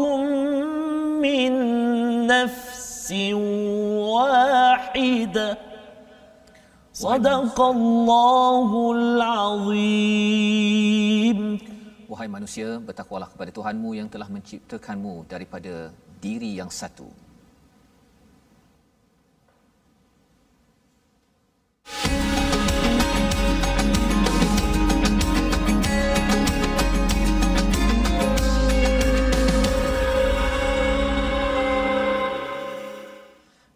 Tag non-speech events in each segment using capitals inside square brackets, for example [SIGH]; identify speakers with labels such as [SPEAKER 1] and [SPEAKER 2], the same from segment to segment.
[SPEAKER 1] خلقتم من نفس واحدة صدق الله
[SPEAKER 2] العظيم Wahai manusia, bertakwalah kepada Tuhanmu yang telah menciptakanmu daripada diri yang satu.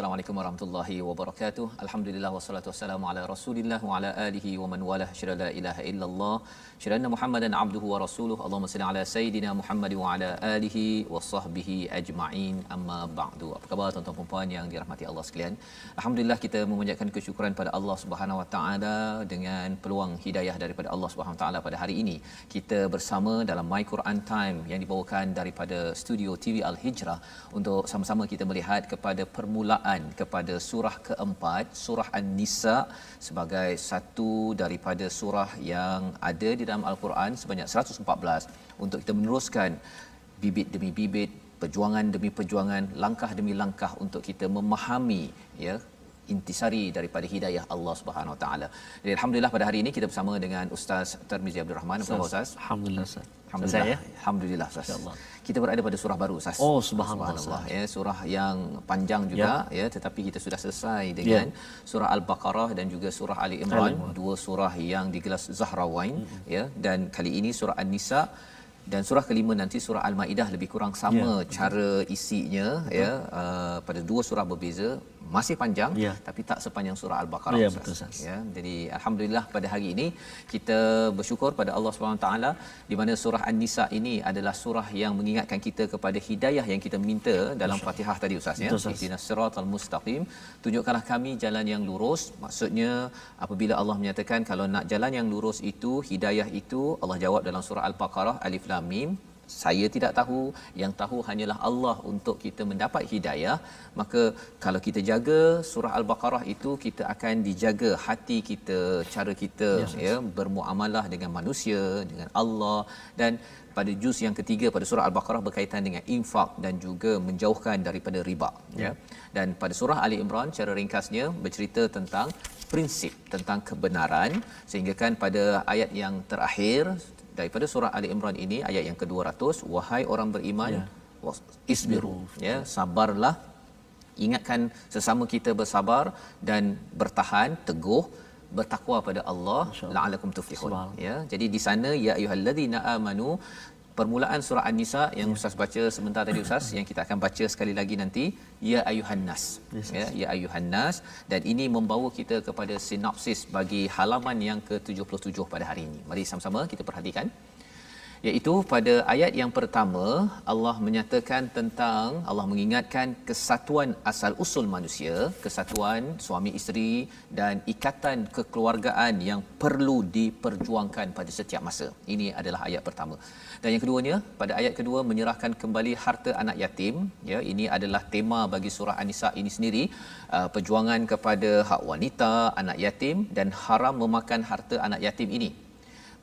[SPEAKER 2] Assalamualaikum warahmatullahi wabarakatuh. Alhamdulillah wassalatu wassalamu ala Rasulillah wa ala alihi wa man walah. Syada la ilaha illallah. Syada anna Muhammadan abduhu wa rasuluhu. Allahumma salli ala sayidina Muhammad wa ala alihi wa sahbihi ajma'in. Amma ba'du. Apa khabar tuan-tuan dan puan yang dirahmati Allah sekalian? Alhamdulillah kita memanjatkan kesyukuran pada Allah Subhanahu wa taala dengan peluang hidayah daripada Allah Subhanahu wa taala pada hari ini. Kita bersama dalam My Quran Time yang dibawakan daripada studio TV Al Hijrah untuk sama-sama kita melihat kepada permulaan bacaan kepada surah keempat surah An-Nisa sebagai satu daripada surah yang ada di dalam Al-Quran sebanyak 114 untuk kita meneruskan bibit demi bibit perjuangan demi perjuangan langkah demi langkah untuk kita memahami ya intisari daripada hidayah Allah Subhanahu Wa Taala. Jadi alhamdulillah pada hari ini kita bersama dengan Ustaz Tarmizi Abdul Rahman. Apa Ustaz? Alhamdulillah Ustaz. Alhamdulillah. Saya? Alhamdulillah Ustaz. Kita berada pada surah baru Ustaz. Oh subhanallah. subhanallah ya surah yang panjang ya. juga ya, ya tetapi kita sudah selesai ya. dengan ya. surah Al-Baqarah dan juga surah Ali Imran, al dua surah yang digelas Zahrawain hmm ya dan kali ini surah An-Nisa dan surah kelima nanti surah al-maidah lebih kurang sama ya, cara isinya betul. ya uh, pada dua surah berbeza masih panjang ya. tapi tak sepanjang surah al-baqarah ya, betul, ya jadi alhamdulillah pada hari ini kita bersyukur pada Allah Subhanahu taala di mana surah an-nisa ini adalah surah yang mengingatkan kita kepada hidayah yang kita minta dalam Insya. Fatihah tadi ustaz ya ihdinas siratal mustaqim tunjukkanlah kami jalan yang lurus maksudnya apabila Allah menyatakan kalau nak jalan yang lurus itu hidayah itu Allah jawab dalam surah al-baqarah alif lam mim saya tidak tahu yang tahu hanyalah Allah untuk kita mendapat hidayah maka kalau kita jaga surah al-baqarah itu kita akan dijaga hati kita cara kita ya, ya bermuamalah dengan manusia dengan Allah dan pada juz yang ketiga pada surah al-baqarah berkaitan dengan infak dan juga menjauhkan daripada riba ya, ya. dan pada surah ali imran cara ringkasnya bercerita tentang prinsip tentang kebenaran sehingga kan pada ayat yang terakhir daripada surah Ali Imran ini ayat yang ke-200 wahai orang beriman yeah. isbiru ya sabarlah ingatkan sesama kita bersabar dan bertahan teguh bertakwa pada Allah la'alakum tuflihun ya jadi di sana ya ayyuhallazina amanu permulaan surah An-Nisa yang ya. ustaz baca sebentar tadi ustaz yang kita akan baca sekali lagi nanti ya ayuhan nas ya ya ayuhan nas dan ini membawa kita kepada sinopsis bagi halaman yang ke-77 pada hari ini mari sama-sama kita perhatikan iaitu pada ayat yang pertama Allah menyatakan tentang Allah mengingatkan kesatuan asal usul manusia, kesatuan suami isteri dan ikatan kekeluargaan yang perlu diperjuangkan pada setiap masa. Ini adalah ayat pertama. Dan yang keduanya, pada ayat kedua menyerahkan kembali harta anak yatim, ya ini adalah tema bagi surah An-Nisa ini sendiri, uh, perjuangan kepada hak wanita, anak yatim dan haram memakan harta anak yatim ini.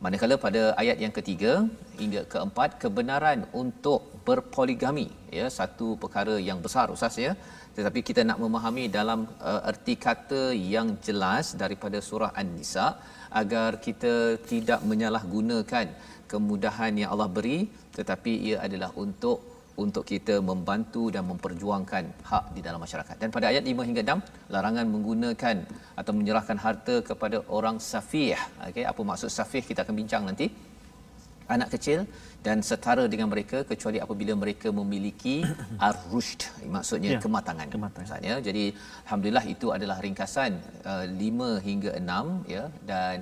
[SPEAKER 2] Manakala pada ayat yang ketiga hingga keempat kebenaran untuk berpoligami ya satu perkara yang besar usas ya tetapi kita nak memahami dalam uh, erti kata yang jelas daripada surah An-Nisa agar kita tidak menyalahgunakan kemudahan yang Allah beri tetapi ia adalah untuk untuk kita membantu dan memperjuangkan hak di dalam masyarakat. Dan pada ayat 5 hingga 6, larangan menggunakan atau menyerahkan harta kepada orang safih. Okey, apa maksud safih kita akan bincang nanti. Anak kecil dan setara dengan mereka kecuali apabila mereka memiliki [COUGHS] ar-rusyd. Maksudnya ya, kematangan. kematangan. Ya. Jadi alhamdulillah itu adalah ringkasan uh, eh, 5 hingga 6 ya dan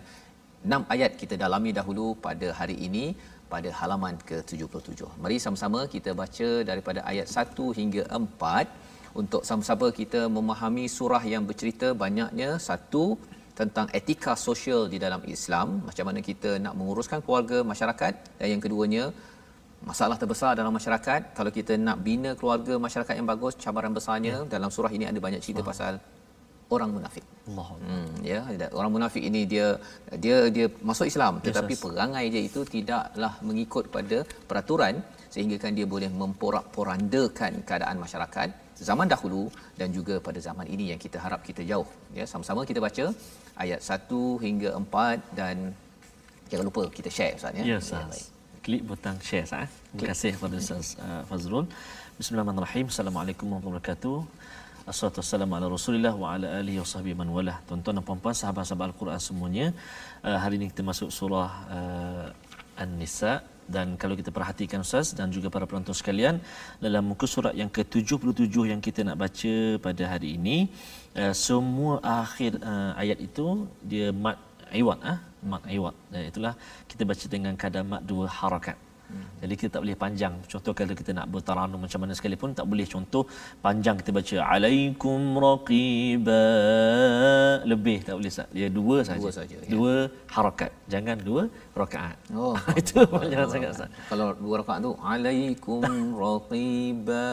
[SPEAKER 2] 6 ayat kita dalami dahulu pada hari ini pada halaman ke-77. Mari sama-sama kita baca daripada ayat 1 hingga 4 untuk sama-sama kita memahami surah yang bercerita banyaknya satu tentang etika sosial di dalam Islam macam mana kita nak menguruskan keluarga masyarakat dan yang keduanya masalah terbesar dalam masyarakat kalau kita nak bina keluarga masyarakat yang bagus cabaran besarnya ya. dalam surah ini ada banyak cerita Wah. pasal orang munafik. Allah. Hmm, ya, orang munafik ini dia dia dia masuk Islam tetapi yes, perangai dia itu tidaklah mengikut pada peraturan sehinggakan dia boleh memporak-porandakan keadaan masyarakat zaman dahulu dan juga pada zaman ini yang kita harap kita jauh. Ya, sama-sama kita baca ayat 1 hingga 4 dan
[SPEAKER 3] jangan lupa kita share Ustaz ya. Yes, ya, Klik butang share Ustaz. Ya. Terima kasih kepada Ustaz uh, Fazrul. Bismillahirrahmanirrahim. Assalamualaikum warahmatullahi wabarakatuh. Assalatu wassalamu ala Rasulillah wa ala alihi wa sahbihi man walah. Tuan-tuan dan puan-puan sahabat-sahabat Al-Quran semuanya, uh, hari ini kita masuk surah uh, An-Nisa dan kalau kita perhatikan Ustaz dan juga para penonton sekalian dalam muka surat yang ke-77 yang kita nak baca pada hari ini uh, semua akhir uh, ayat itu dia mat iwat ah mat iwat uh, itulah kita baca dengan kadar mat dua harakat jadi kita tak boleh panjang. Contoh kalau kita nak bertaranum macam mana sekalipun tak boleh contoh panjang kita baca alaikum raqiba. Lebih tak boleh sah. Dia dua saja. Dua saja. Ya. Dua harakat. Jangan dua rakaat. Oh, [LAUGHS] itu panjang sangat sah.
[SPEAKER 2] Kalau dua rakaat tu alaikum raqiba.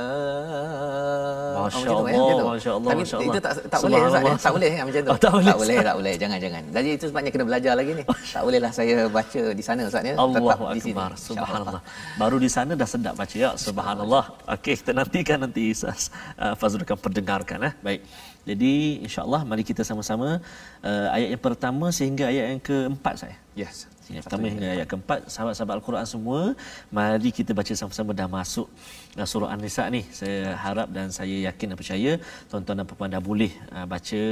[SPEAKER 3] Masya-Allah. Oh, ya, Masya-Allah. Tapi masya itu tak tak boleh sah. Ya. Tak boleh ya, macam tu. Oh, tak, boleh, tak boleh, tak boleh. Jangan,
[SPEAKER 2] jangan. Jadi itu sebabnya kena belajar lagi ni. [LAUGHS] Tak bolehlah saya baca di sana sah ya. Allahu Akbar. Subhanallah.
[SPEAKER 3] Allah. Baru di sana dah sedap baca ya. Subhanallah. Okey, kita nantikan nanti uh, Fazrul akan perdengarkan eh. Baik. Jadi insyaallah mari kita sama-sama uh, ayat yang pertama sehingga ayat yang keempat saya. Yes. Ya, pertama hingga ayat keempat sahabat-sahabat Al-Quran semua mari kita baca sama-sama dah masuk eh, surah An-Nisa ni saya harap dan saya yakin dan percaya tuan-tuan dan puan dah boleh eh, baca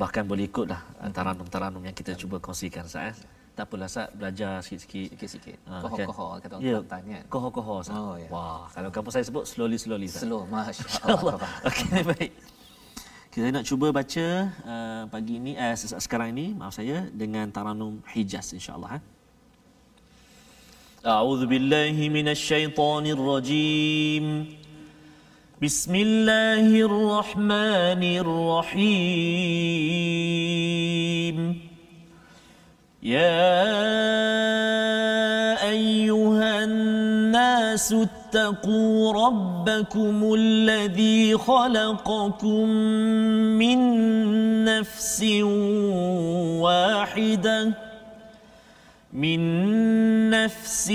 [SPEAKER 3] bahkan boleh ikutlah antara tarannum yang kita cuba kongsikan saya tak apalah sat belajar sikit-sikit sikit-sikit ha, koh kan? kohor kata orang yeah. Ya. tanya koh kan? koh koh. sat oh, ya. wah kalau kamu saya sebut slowly slowly sat slow masyaallah [LAUGHS] [LAUGHS] okey baik kita nak cuba baca uh, pagi ini uh, sekarang ini maaf saya dengan taranum hijaz insyaallah ha A'udz Billahi من الشيطان
[SPEAKER 1] الرجيم بسم الله الرحمن الرحيم يا أيها الناس اتقوا ربكم الذي خلقكم من نفس واحدة من نفس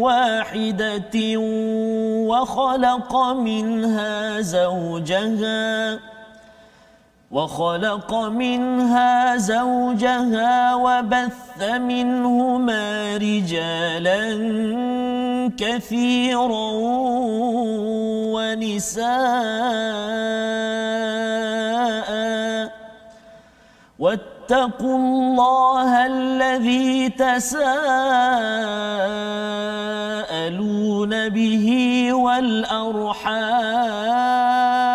[SPEAKER 1] واحدة وخلق منها زوجها وخلق منها زوجها وبث منهما رجالا كثيرا ونساء واتقوا الله الذي تساءلون به والأرحام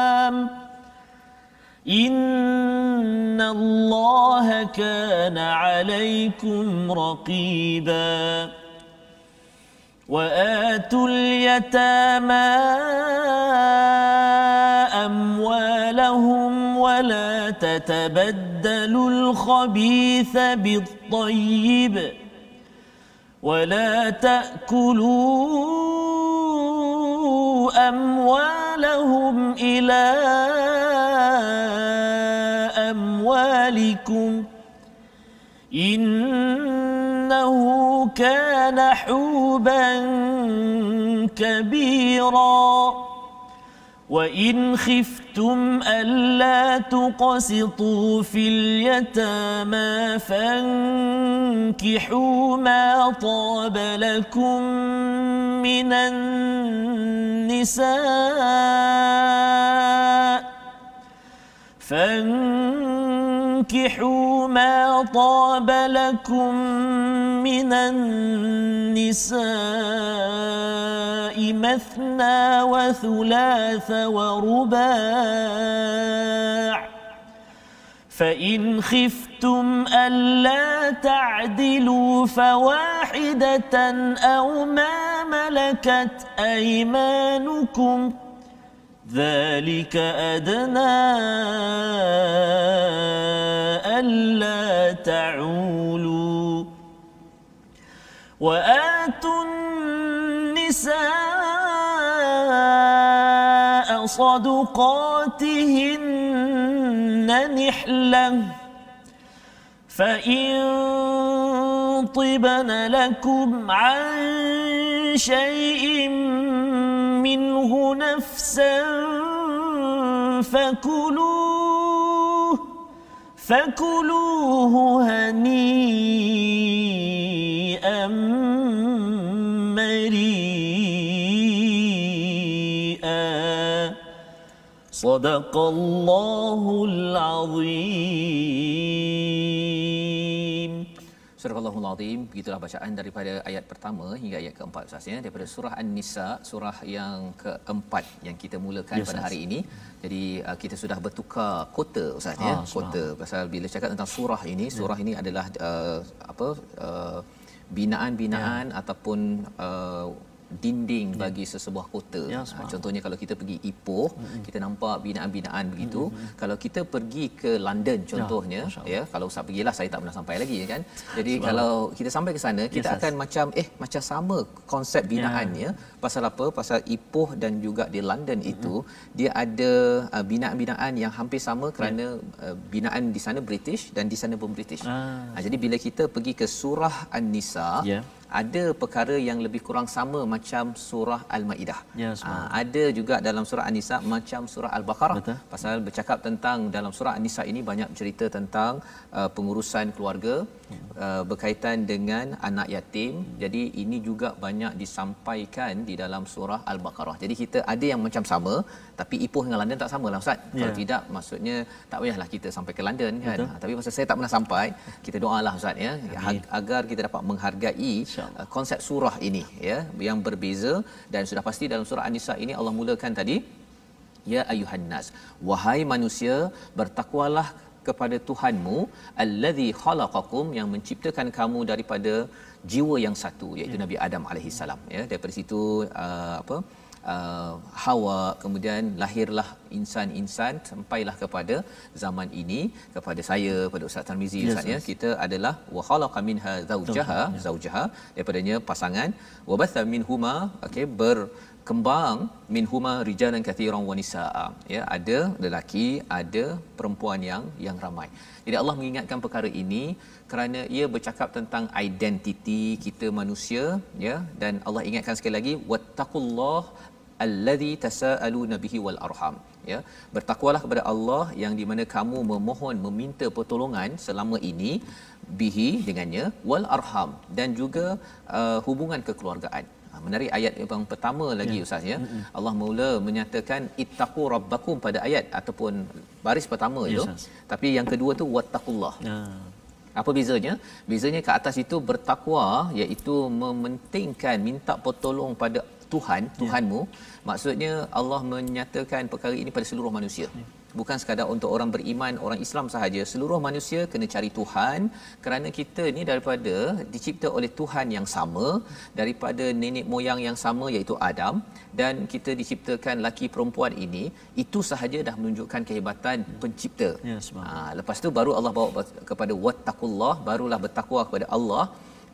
[SPEAKER 1] إن الله كان عليكم رقيبا وآتوا اليتامى أموالهم ولا تتبدلوا الخبيث بالطيب ولا تأكلوا أموالهم إلى إنه كان حوبا كبيرا وإن خفتم ألا تقسطوا في اليتامى فانكحوا ما طاب لكم من النساء فانكحوا ما طاب لكم من النساء مثنى وثلاث ورباع فإن خفتم ألا تعدلوا فواحدة أو ما ملكت أيمانكم ۖ ذلك أدنى ألا تعولوا وآتوا النساء صدقاتهن نحلةً فإن طبن لكم عن شيء منه نفسا فكلوه فكلوه هنيئا مريئا صدق الله العظيم
[SPEAKER 2] azim begitulah bacaan daripada ayat pertama hingga ayat keempat Ustaz ya daripada surah An-Nisa surah yang keempat yang kita mulakan yes, pada hari ini jadi uh, kita sudah bertukar kota Ustaz ya. ah, ya kota pasal bila cakap tentang surah ini ya. surah yeah. ini adalah uh, apa uh, binaan-binaan yeah. ataupun uh, dinding ya. bagi sesebuah kota. Ya, ha, Contohnya kalau kita pergi Ipoh, hmm. kita nampak binaan-binaan begitu. Hmm. Kalau kita pergi ke London ya, contohnya, ya, ya kalau Ustaz pergilah saya tak pernah sampai lagi ya kan. Jadi Sebab kalau kita sampai ke sana, kita akan yes. macam eh macam sama konsep binaannya. Ya. Pasal apa? Pasal Ipoh dan juga di London hmm. itu, dia ada uh, binaan-binaan yang hampir sama kerana ya. uh, binaan di sana British dan di sana pun British. Ah. Uh, jadi bila kita pergi ke Surah An-Nisa, ya ada perkara yang lebih kurang sama macam surah al-maidah. Ya, ha, ada juga dalam surah an-nisa macam surah al-baqarah pasal bercakap tentang dalam surah an-nisa ini banyak cerita tentang uh, pengurusan keluarga ya. uh, berkaitan dengan anak yatim. Ya. Jadi ini juga banyak disampaikan di dalam surah al-baqarah. Jadi kita ada yang macam sama tapi Ipoh dengan London tak samalah ustaz. Ya. Kalau tidak maksudnya tak payahlah kita sampai ke London kan. Ha, tapi pasal saya tak pernah sampai, kita doalah ustaz ya Amin. agar kita dapat menghargai InsyaAllah. Uh, konsep surah ini ya yang berbeza dan sudah pasti dalam surah An-Nisa ini Allah mulakan tadi ya ayuhan nas wahai manusia bertakwalah kepada Tuhanmu allazi khalaqakum yang menciptakan kamu daripada jiwa yang satu iaitu hmm. Nabi Adam alaihi salam ya daripada situ uh, apa uh, Hawa kemudian lahirlah insan-insan sampailah kepada zaman ini kepada saya kepada Ustaz Tarmizi yes, Ustaz ya yes. kita adalah wa khalaqa minha zaujaha zaujaha ya. daripadanya pasangan wa batha minhuma okey ber kembang min huma rijalan kathiran wa nisaa ya ada lelaki ada perempuan yang yang ramai jadi Allah mengingatkan perkara ini kerana ia bercakap tentang identiti kita manusia ya dan Allah ingatkan sekali lagi wattaqullah allazi tasaaluna bihi wal arham ya bertakwalah kepada Allah yang di mana kamu memohon meminta pertolongan selama ini bihi dengannya wal arham dan juga uh, hubungan kekeluargaan ah, Menari ayat yang pertama lagi ya. ustaz ya Allah mula menyatakan ittaqu rabbakum pada ayat ataupun baris pertama ya, itu ya. sas. tapi yang kedua tu wattaqullah ya. apa bezanya bezanya ke atas itu bertakwa iaitu mementingkan minta pertolongan pada Tuhan, ya. Tuhanmu, maksudnya Allah menyatakan perkara ini pada seluruh manusia. Ya. Bukan sekadar untuk orang beriman, orang Islam sahaja. Seluruh manusia kena cari Tuhan kerana kita ni daripada dicipta oleh Tuhan yang sama, daripada nenek moyang yang sama iaitu Adam dan kita diciptakan laki perempuan ini, itu sahaja dah menunjukkan kehebatan ya. pencipta. Ya, ha, lepas tu baru Allah bawa kepada wattaqullah, barulah bertakwa kepada Allah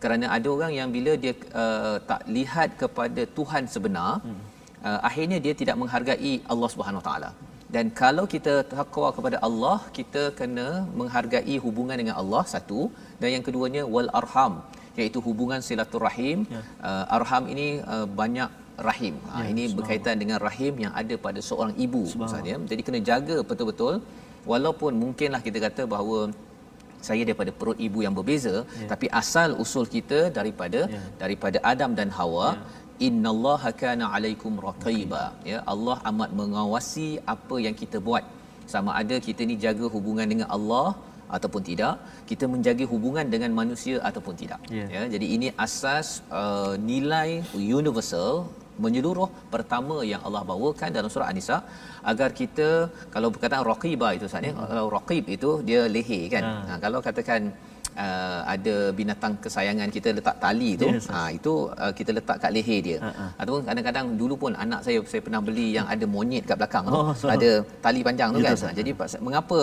[SPEAKER 2] kerana ada orang yang bila dia uh, tak lihat kepada Tuhan sebenar hmm. uh, akhirnya dia tidak menghargai Allah Subhanahu taala dan kalau kita takwa kepada Allah kita kena menghargai hubungan dengan Allah satu dan yang keduanya wal arham iaitu hubungan silaturahim yeah. uh, arham ini uh, banyak rahim. Ha, ya, ini berkaitan dengan rahim yang ada pada seorang ibu misalnya. Jadi kena jaga betul-betul walaupun mungkinlah kita kata bahawa saya daripada perut ibu yang berbeza yeah. tapi asal usul kita daripada yeah. daripada Adam dan Hawa yeah. innallaha kana alaikum raqiba okay. ya Allah amat mengawasi apa yang kita buat sama ada kita ni jaga hubungan dengan Allah ataupun tidak kita menjaga hubungan dengan manusia ataupun tidak yeah. ya jadi ini asas uh, nilai universal menyeluruh pertama yang Allah bawakan dalam surah An-Nisa agar kita kalau perkataan raqiba itu Ustaz ya, hmm. kalau raqib itu dia leher kan. Ha. Ha, kalau katakan Uh, ada binatang kesayangan kita letak tali tu yes, yes. ha itu uh, kita letak kat leher dia uh-huh. ataupun kadang-kadang dulu pun anak saya saya pernah beli yang ada monyet kat belakang oh, tu so. ada tali panjang tu yes, kan yes, yes. Ha, jadi pasal, mengapa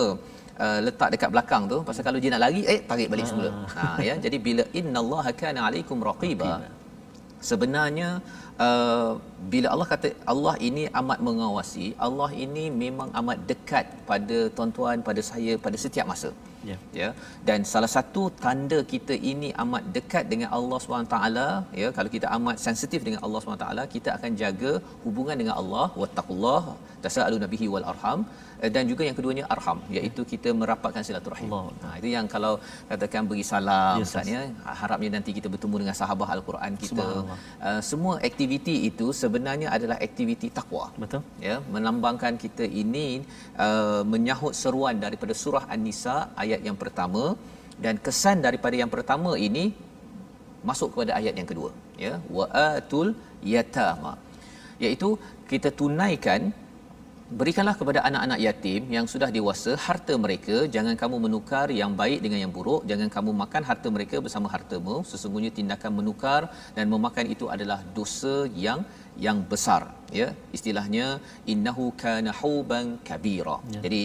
[SPEAKER 2] uh, letak dekat belakang tu pasal kalau dia nak lari eh tarik balik uh semula ha ya jadi bila innallaha kana alaikum raqiba okay sebenarnya uh, bila Allah kata Allah ini amat mengawasi Allah ini memang amat dekat pada tuan-tuan pada saya pada setiap masa ya yeah. ya dan salah satu tanda kita ini amat dekat dengan Allah SWT ya kalau kita amat sensitif dengan Allah SWT kita akan jaga hubungan dengan Allah wattaqullah tasaluna bihi wal arham eh, dan juga yang keduanya arham iaitu kita merapatkan silaturahim. Ha itu yang kalau katakan bagi salam yes, ustaz ya ha, harapnya nanti kita bertemu dengan sahabat al-Quran kita. Uh, semua aktiviti itu sebenarnya adalah aktiviti takwa. Betul. Ya melambangkan kita ini uh, menyahut seruan daripada surah An-Nisa ayat yang pertama dan kesan daripada yang pertama ini masuk kepada ayat yang kedua ya waatul yatama iaitu kita tunaikan berikanlah kepada anak-anak yatim yang sudah dewasa harta mereka jangan kamu menukar yang baik dengan yang buruk jangan kamu makan harta mereka bersama hartamu sesungguhnya tindakan menukar dan memakan itu adalah dosa yang yang besar ya istilahnya innahu kana huban kabira ya. jadi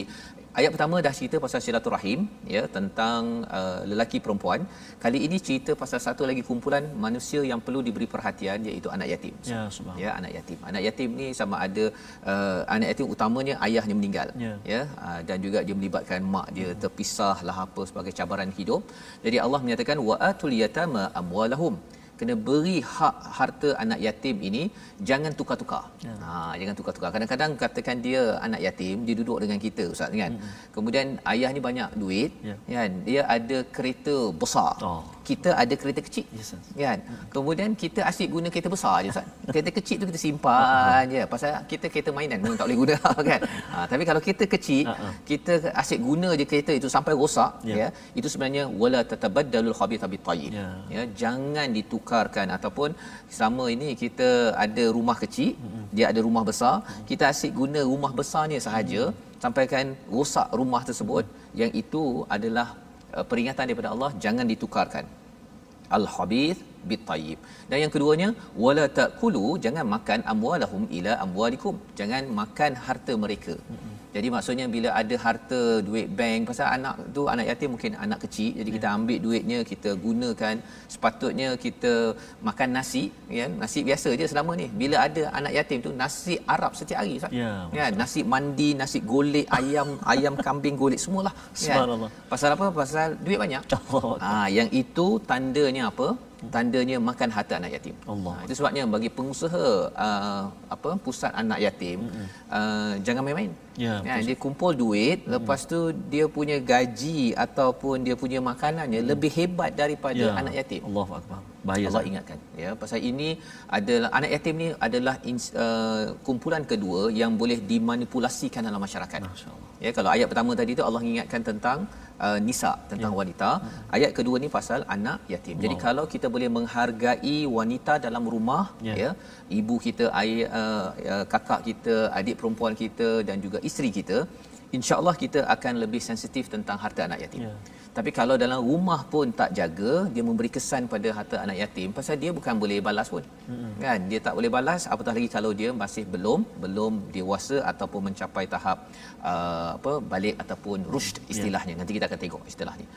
[SPEAKER 2] Ayat pertama dah cerita pasal silaturahim ya tentang uh, lelaki perempuan. Kali ini cerita pasal satu lagi kumpulan manusia yang perlu diberi perhatian iaitu anak yatim.
[SPEAKER 3] Ya, subhan. Ya, anak yatim.
[SPEAKER 2] Anak yatim ni sama ada uh, anak yatim utamanya ayahnya meninggal. Ya, ya uh, dan juga dia melibatkan mak dia hmm. terpisah lah apa sebagai cabaran hidup. Jadi Allah menyatakan wa atul yatama amwalahum kena beri hak harta anak yatim ini jangan tukar-tukar. Ya. Ha jangan tukar-tukar. Kadang-kadang katakan dia anak yatim dia duduk dengan kita ustaz kan. Ya. Kemudian ayah ni banyak duit ya. kan. Dia ada kereta besar. Oh kita ada kereta kecil yes, kan kemudian kita asyik guna kereta besar je ustaz [LAUGHS] kereta kecil tu kita simpan je pasal kita kereta mainan memang tak boleh guna [LAUGHS] kan ha, tapi kalau kereta kecil ha, ha. kita asyik guna je kereta itu sampai rosak yeah. ya itu sebenarnya wala tatabaddalul khabith bi tayyib yeah. ya jangan ditukarkan ataupun sama ini kita ada rumah kecil mm-hmm. dia ada rumah besar mm-hmm. kita asyik guna rumah besarnya sahaja mm-hmm. sampaikan rosak rumah tersebut mm-hmm. yang itu adalah Eh, peringatan daripada Allah jangan ditukarkan al khabith bit tayyib dan yang keduanya wala taqulu jangan makan amwalahum ila amwalikum jangan makan harta mereka jadi maksudnya bila ada harta duit bank pasal anak tu anak yatim mungkin anak kecil jadi kita hmm. ambil duitnya kita gunakan sepatutnya kita makan nasi ya nasi biasa je selama ni bila ada anak yatim tu nasi Arab setiap hari Ustaz. Ya, ya nasi mandi nasi golek ayam [LAUGHS] ayam kambing golek semualah. Ya. Subhanallah. Pasal apa? Pasal duit banyak. [LAUGHS] Ah yang itu tandanya apa? tandanya makan harta anak yatim. Allah. Ha, itu sebabnya bagi pengusaha uh, apa pusat anak yatim uh, jangan main-main. Ya, ya, dia kumpul duit Mm-mm. lepas tu dia punya gaji ataupun dia punya makanannya mm. lebih hebat daripada ya. anak yatim. Allah Bahaya Allah ingatkan. Ya, pasal ini adalah anak yatim ni adalah uh, kumpulan kedua yang boleh dimanipulasikan dalam masyarakat. Masya-Allah. Ya, kalau ayat pertama tadi tu Allah ingatkan tentang uh, nisa tentang ya. wanita ya. ayat kedua ni pasal anak yatim wow. jadi kalau kita boleh menghargai wanita dalam rumah ya, ya ibu kita ayah uh, uh, kakak kita adik perempuan kita dan juga isteri kita insyaallah kita akan lebih sensitif tentang harta anak yatim ya tapi kalau dalam rumah pun tak jaga dia memberi kesan pada harta anak yatim pasal dia bukan boleh balas pun mm-hmm. kan dia tak boleh balas apatah lagi kalau dia masih belum belum dewasa ataupun mencapai tahap uh, apa balik ataupun rushd ya. istilahnya yeah. nanti kita akan tengok istilah ni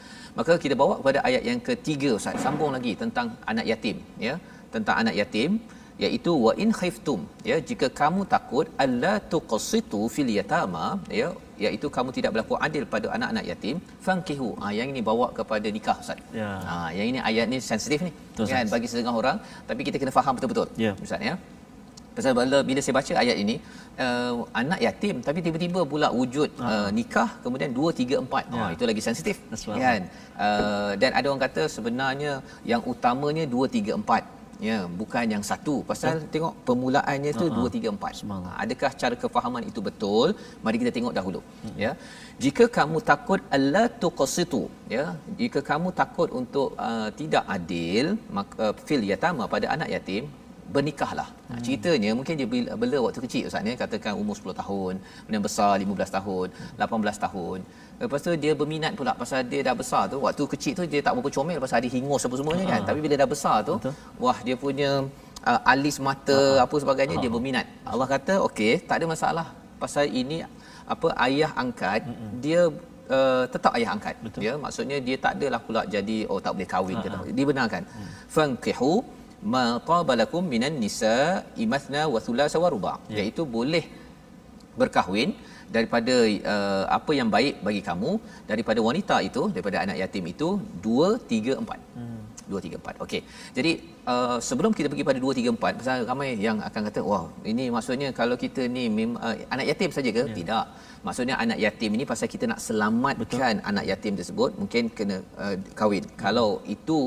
[SPEAKER 2] maka kita bawa kepada ayat yang ketiga ustaz sambung lagi tentang anak yatim ya tentang anak yatim iaitu wa in khiftum ya jika kamu takut alla tuqsitu fil yatama ya iaitu kamu tidak berlaku adil pada anak-anak yatim fankihu ah yang ini bawa kepada nikah ustaz ya ah yang ini ayat ni sensitif ni Betul, kan sense. bagi setengah orang tapi kita kena faham betul-betul ya. ustaz ya pasal bila, bila saya baca ayat ini uh, anak yatim tapi tiba-tiba pula wujud uh, nikah kemudian 2 3 4 ya. ha, itu lagi sensitif kan uh, dan ada orang kata sebenarnya yang utamanya 2 3 4 ya bukan yang satu pasal ya. tengok permulaannya tu ha, ha. dua tiga empat. Ha, adakah cara kefahaman itu betul mari kita tengok dahulu hmm. ya jika kamu takut Allah alla tuqsitu ya jika kamu takut untuk uh, tidak adil maka uh, fil yatama pada anak yatim bernikahlah. Hmm. Ceritanya mungkin dia bela, bela waktu kecil ustaz ni ya. katakan umur 10 tahun, kemudian besar 15 tahun, 18 tahun. Lepas tu dia berminat pula pasal dia dah besar tu. Waktu kecil tu dia tak berapa comel pasal dia hingus apa semuanya kan. Ah. Tapi bila dah besar tu, Betul. wah dia punya uh, alis mata Ha-ha. apa sebagainya Ha-ha. dia ah. berminat. Allah kata, okey, tak ada masalah. Pasal ini apa ayah angkat, Mm-mm. dia uh, tetap ayah angkat. Betul. Ya, maksudnya dia tak adalah pula jadi oh tak boleh kahwin Ha-ha. ke. Ah, Dibenarkan. Hmm. Fankihu ma qabalakum minan nisa imathna wa thulasa wa ruba. Ya. Iaitu boleh berkahwin daripada uh, apa yang baik bagi kamu daripada wanita itu daripada anak yatim itu 2 3 4 hmm 234. Okey. Jadi uh, sebelum kita pergi pada 234, pasal ramai yang akan kata, "Wah, ini maksudnya kalau kita ni uh, anak yatim saja ke?" Yeah. Tidak maksudnya anak yatim ini pasal kita nak selamatkan Betul. anak yatim tersebut mungkin kena uh, kahwin hmm. kalau itu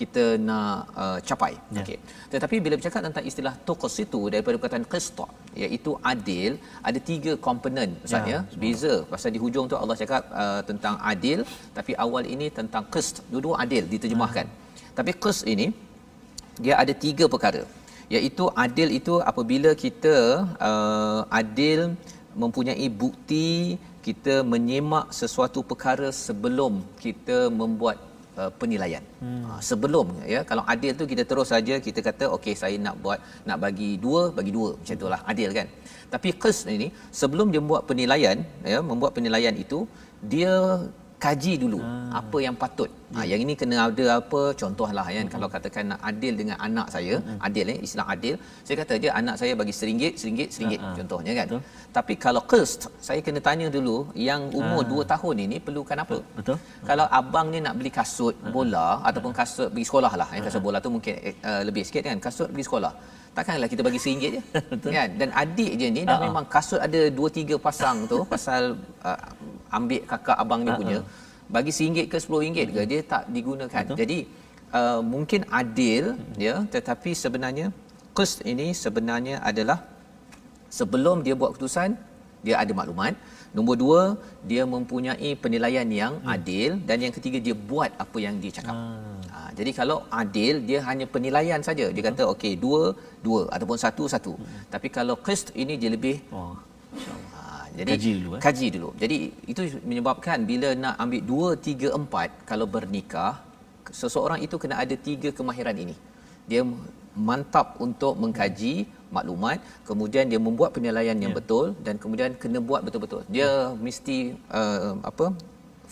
[SPEAKER 2] kita nak uh, capai yeah. okey tetapi bila bercakap tentang istilah tokos itu daripada perkataan qistah iaitu adil ada tiga komponen misalnya ya, ya. beza pasal di hujung tu Allah cakap uh, tentang adil tapi awal ini tentang qist dua-dua adil diterjemahkan hmm. tapi qist ini dia ada tiga perkara iaitu adil itu apabila kita uh, adil mempunyai bukti kita menyemak sesuatu perkara sebelum kita membuat uh, penilaian hmm. Ah, sebelum ya kalau adil tu kita terus saja kita kata okey saya nak buat nak bagi dua bagi dua macam itulah adil kan tapi qis ini sebelum dia buat penilaian ya membuat penilaian itu dia kaji dulu ha. apa yang patut. Ha, yang ini kena ada apa contohlah kan hmm. kalau katakan nak adil dengan anak saya, hmm. adil eh ya, Islam adil. Saya kata je anak saya bagi seringgit, seringgit, seringgit ha. contohnya kan. Betul. Tapi kalau qist saya kena tanya dulu yang umur 2 tahun ini perlukan apa? Betul. Kalau abang ni nak beli kasut bola ha. ataupun kasut pergi sekolah lah. Eh. kasut bola tu mungkin uh, lebih sikit kan kasut pergi sekolah. Takkanlah kita bagi seringgit je. [LAUGHS] Betul. Kan? Dan adik je ni dah memang kasut ada 2 3 pasang tu pasal uh, ambil kakak abang ni ha, punya ha. bagi RM1 ke RM10 uh ke dia tak digunakan. Betul. Jadi uh, mungkin adil uh ya tetapi sebenarnya qist ini sebenarnya adalah sebelum dia buat keputusan dia ada maklumat Nombor dua, dia mempunyai penilaian yang hmm. adil dan yang ketiga dia buat apa yang dia cakap. Hmm. Ha, jadi kalau adil dia hanya penilaian saja. Dia hmm. kata okey dua dua ataupun satu satu. Hmm. Tapi kalau qist ini dia lebih. Oh. Jadi kaji dulu. Eh? Kaji dulu. Jadi itu menyebabkan bila nak ambil dua tiga empat kalau bernikah seseorang itu kena ada tiga kemahiran ini. Dia mantap untuk mengkaji maklumat kemudian dia membuat penilaian yang yeah. betul dan kemudian kena buat betul-betul dia yeah. mesti uh, apa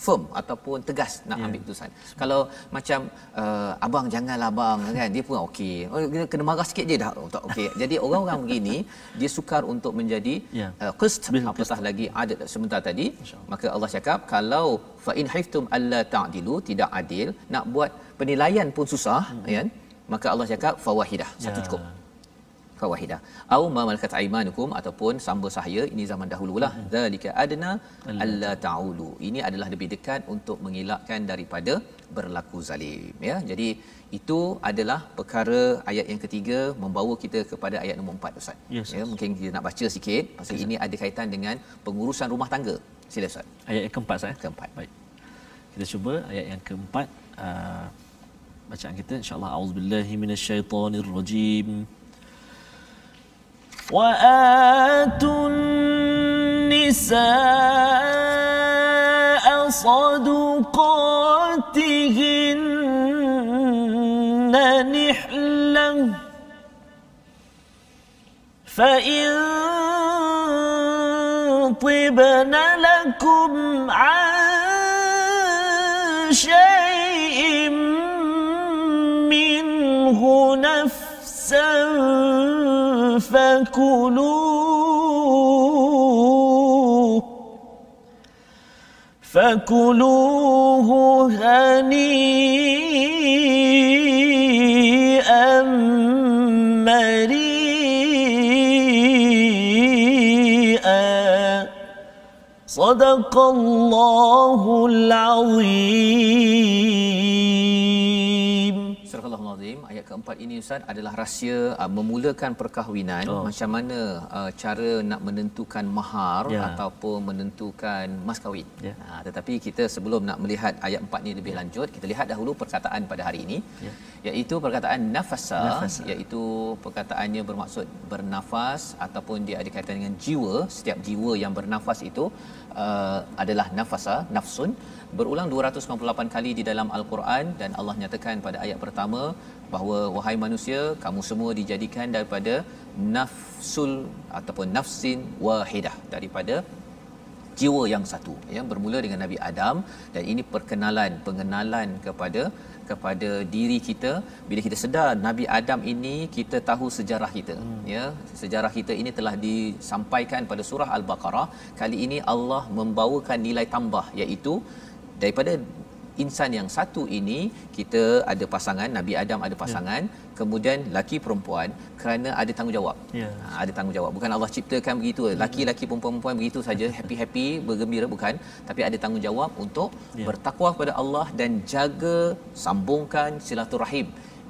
[SPEAKER 2] firm ataupun tegas nak yeah. ambil keputusan. Sure. Kalau macam uh, abang janganlah abang kan dia pun okey. Oh, kena marah sikit je dah oh, tak okey. [LAUGHS] Jadi orang-orang begini dia sukar untuk menjadi yeah. uh, qist apatah qist. lagi adat sebentar tadi. Sure. Maka Allah cakap kalau fa in haftum alla ta'dilu tidak adil nak buat penilaian pun susah mm-hmm. kan. Maka Allah cakap fawahidah satu yeah. cukup fawahida au ma malakat aymanukum ataupun samba sahaya ini zaman dahulu lah hmm. zalika adna alla taulu ini adalah lebih dekat untuk mengelakkan daripada berlaku zalim ya jadi itu adalah perkara ayat yang ketiga membawa kita kepada ayat nombor 4 Ustaz yes, ya, yes. mungkin kita
[SPEAKER 3] nak baca sikit
[SPEAKER 2] pasal yes, ini ada kaitan dengan pengurusan rumah tangga sila Ustaz
[SPEAKER 3] ayat yang keempat saya. keempat baik kita cuba ayat yang keempat uh, bacaan kita insyaallah auzubillahi minasyaitonirrajim rajim وآتوا النساء
[SPEAKER 1] صدقاتهن نحلة فإن طبن لكم عن شيء منه نفسا فكلوه فكلوه هنيئا مريئا صدق الله العظيم
[SPEAKER 2] ayat keempat ini Ustaz adalah rahsia uh, memulakan perkahwinan oh. macam mana uh, cara nak menentukan mahar yeah. ataupun menentukan mas kahwin. Yeah. Uh, tetapi kita sebelum nak melihat ayat empat ini lebih ya. lanjut kita lihat dahulu perkataan pada hari ini yeah. iaitu perkataan nafasa, nafasa iaitu perkataannya bermaksud bernafas ataupun dia ada kaitan dengan jiwa setiap jiwa yang bernafas itu uh, adalah nafasa nafsun berulang 298 kali di dalam al-Quran dan Allah nyatakan pada ayat pertama bahawa wahai manusia kamu semua dijadikan daripada nafsul ataupun nafsin wahidah daripada jiwa yang satu ya bermula dengan Nabi Adam dan ini perkenalan pengenalan kepada kepada diri kita bila kita sedar Nabi Adam ini kita tahu sejarah kita hmm. ya sejarah kita ini telah disampaikan pada surah al-baqarah kali ini Allah membawakan nilai tambah iaitu daripada insan yang satu ini kita ada pasangan Nabi Adam ada pasangan yeah. kemudian laki perempuan kerana ada tanggungjawab yeah. Ha, ada tanggungjawab bukan Allah ciptakan begitu laki-laki perempuan-perempuan begitu saja [LAUGHS] happy-happy bergembira bukan tapi ada tanggungjawab untuk yeah. bertakwa kepada Allah dan jaga sambungkan silaturahim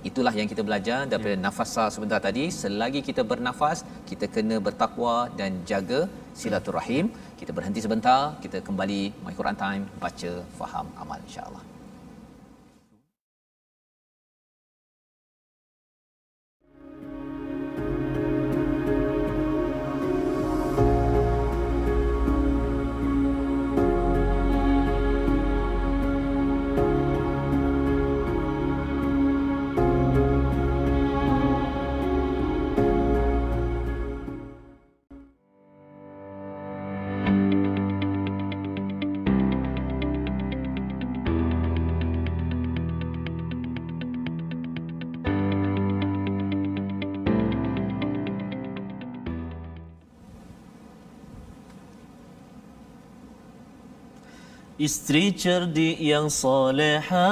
[SPEAKER 2] Itulah yang kita belajar daripada ya. nafas sebentar tadi. Selagi kita bernafas, kita kena bertakwa dan jaga silaturahim. Kita berhenti sebentar, kita kembali My Quran Time,
[SPEAKER 3] baca, faham, amal insya-Allah. Isteri cerdik yang soleha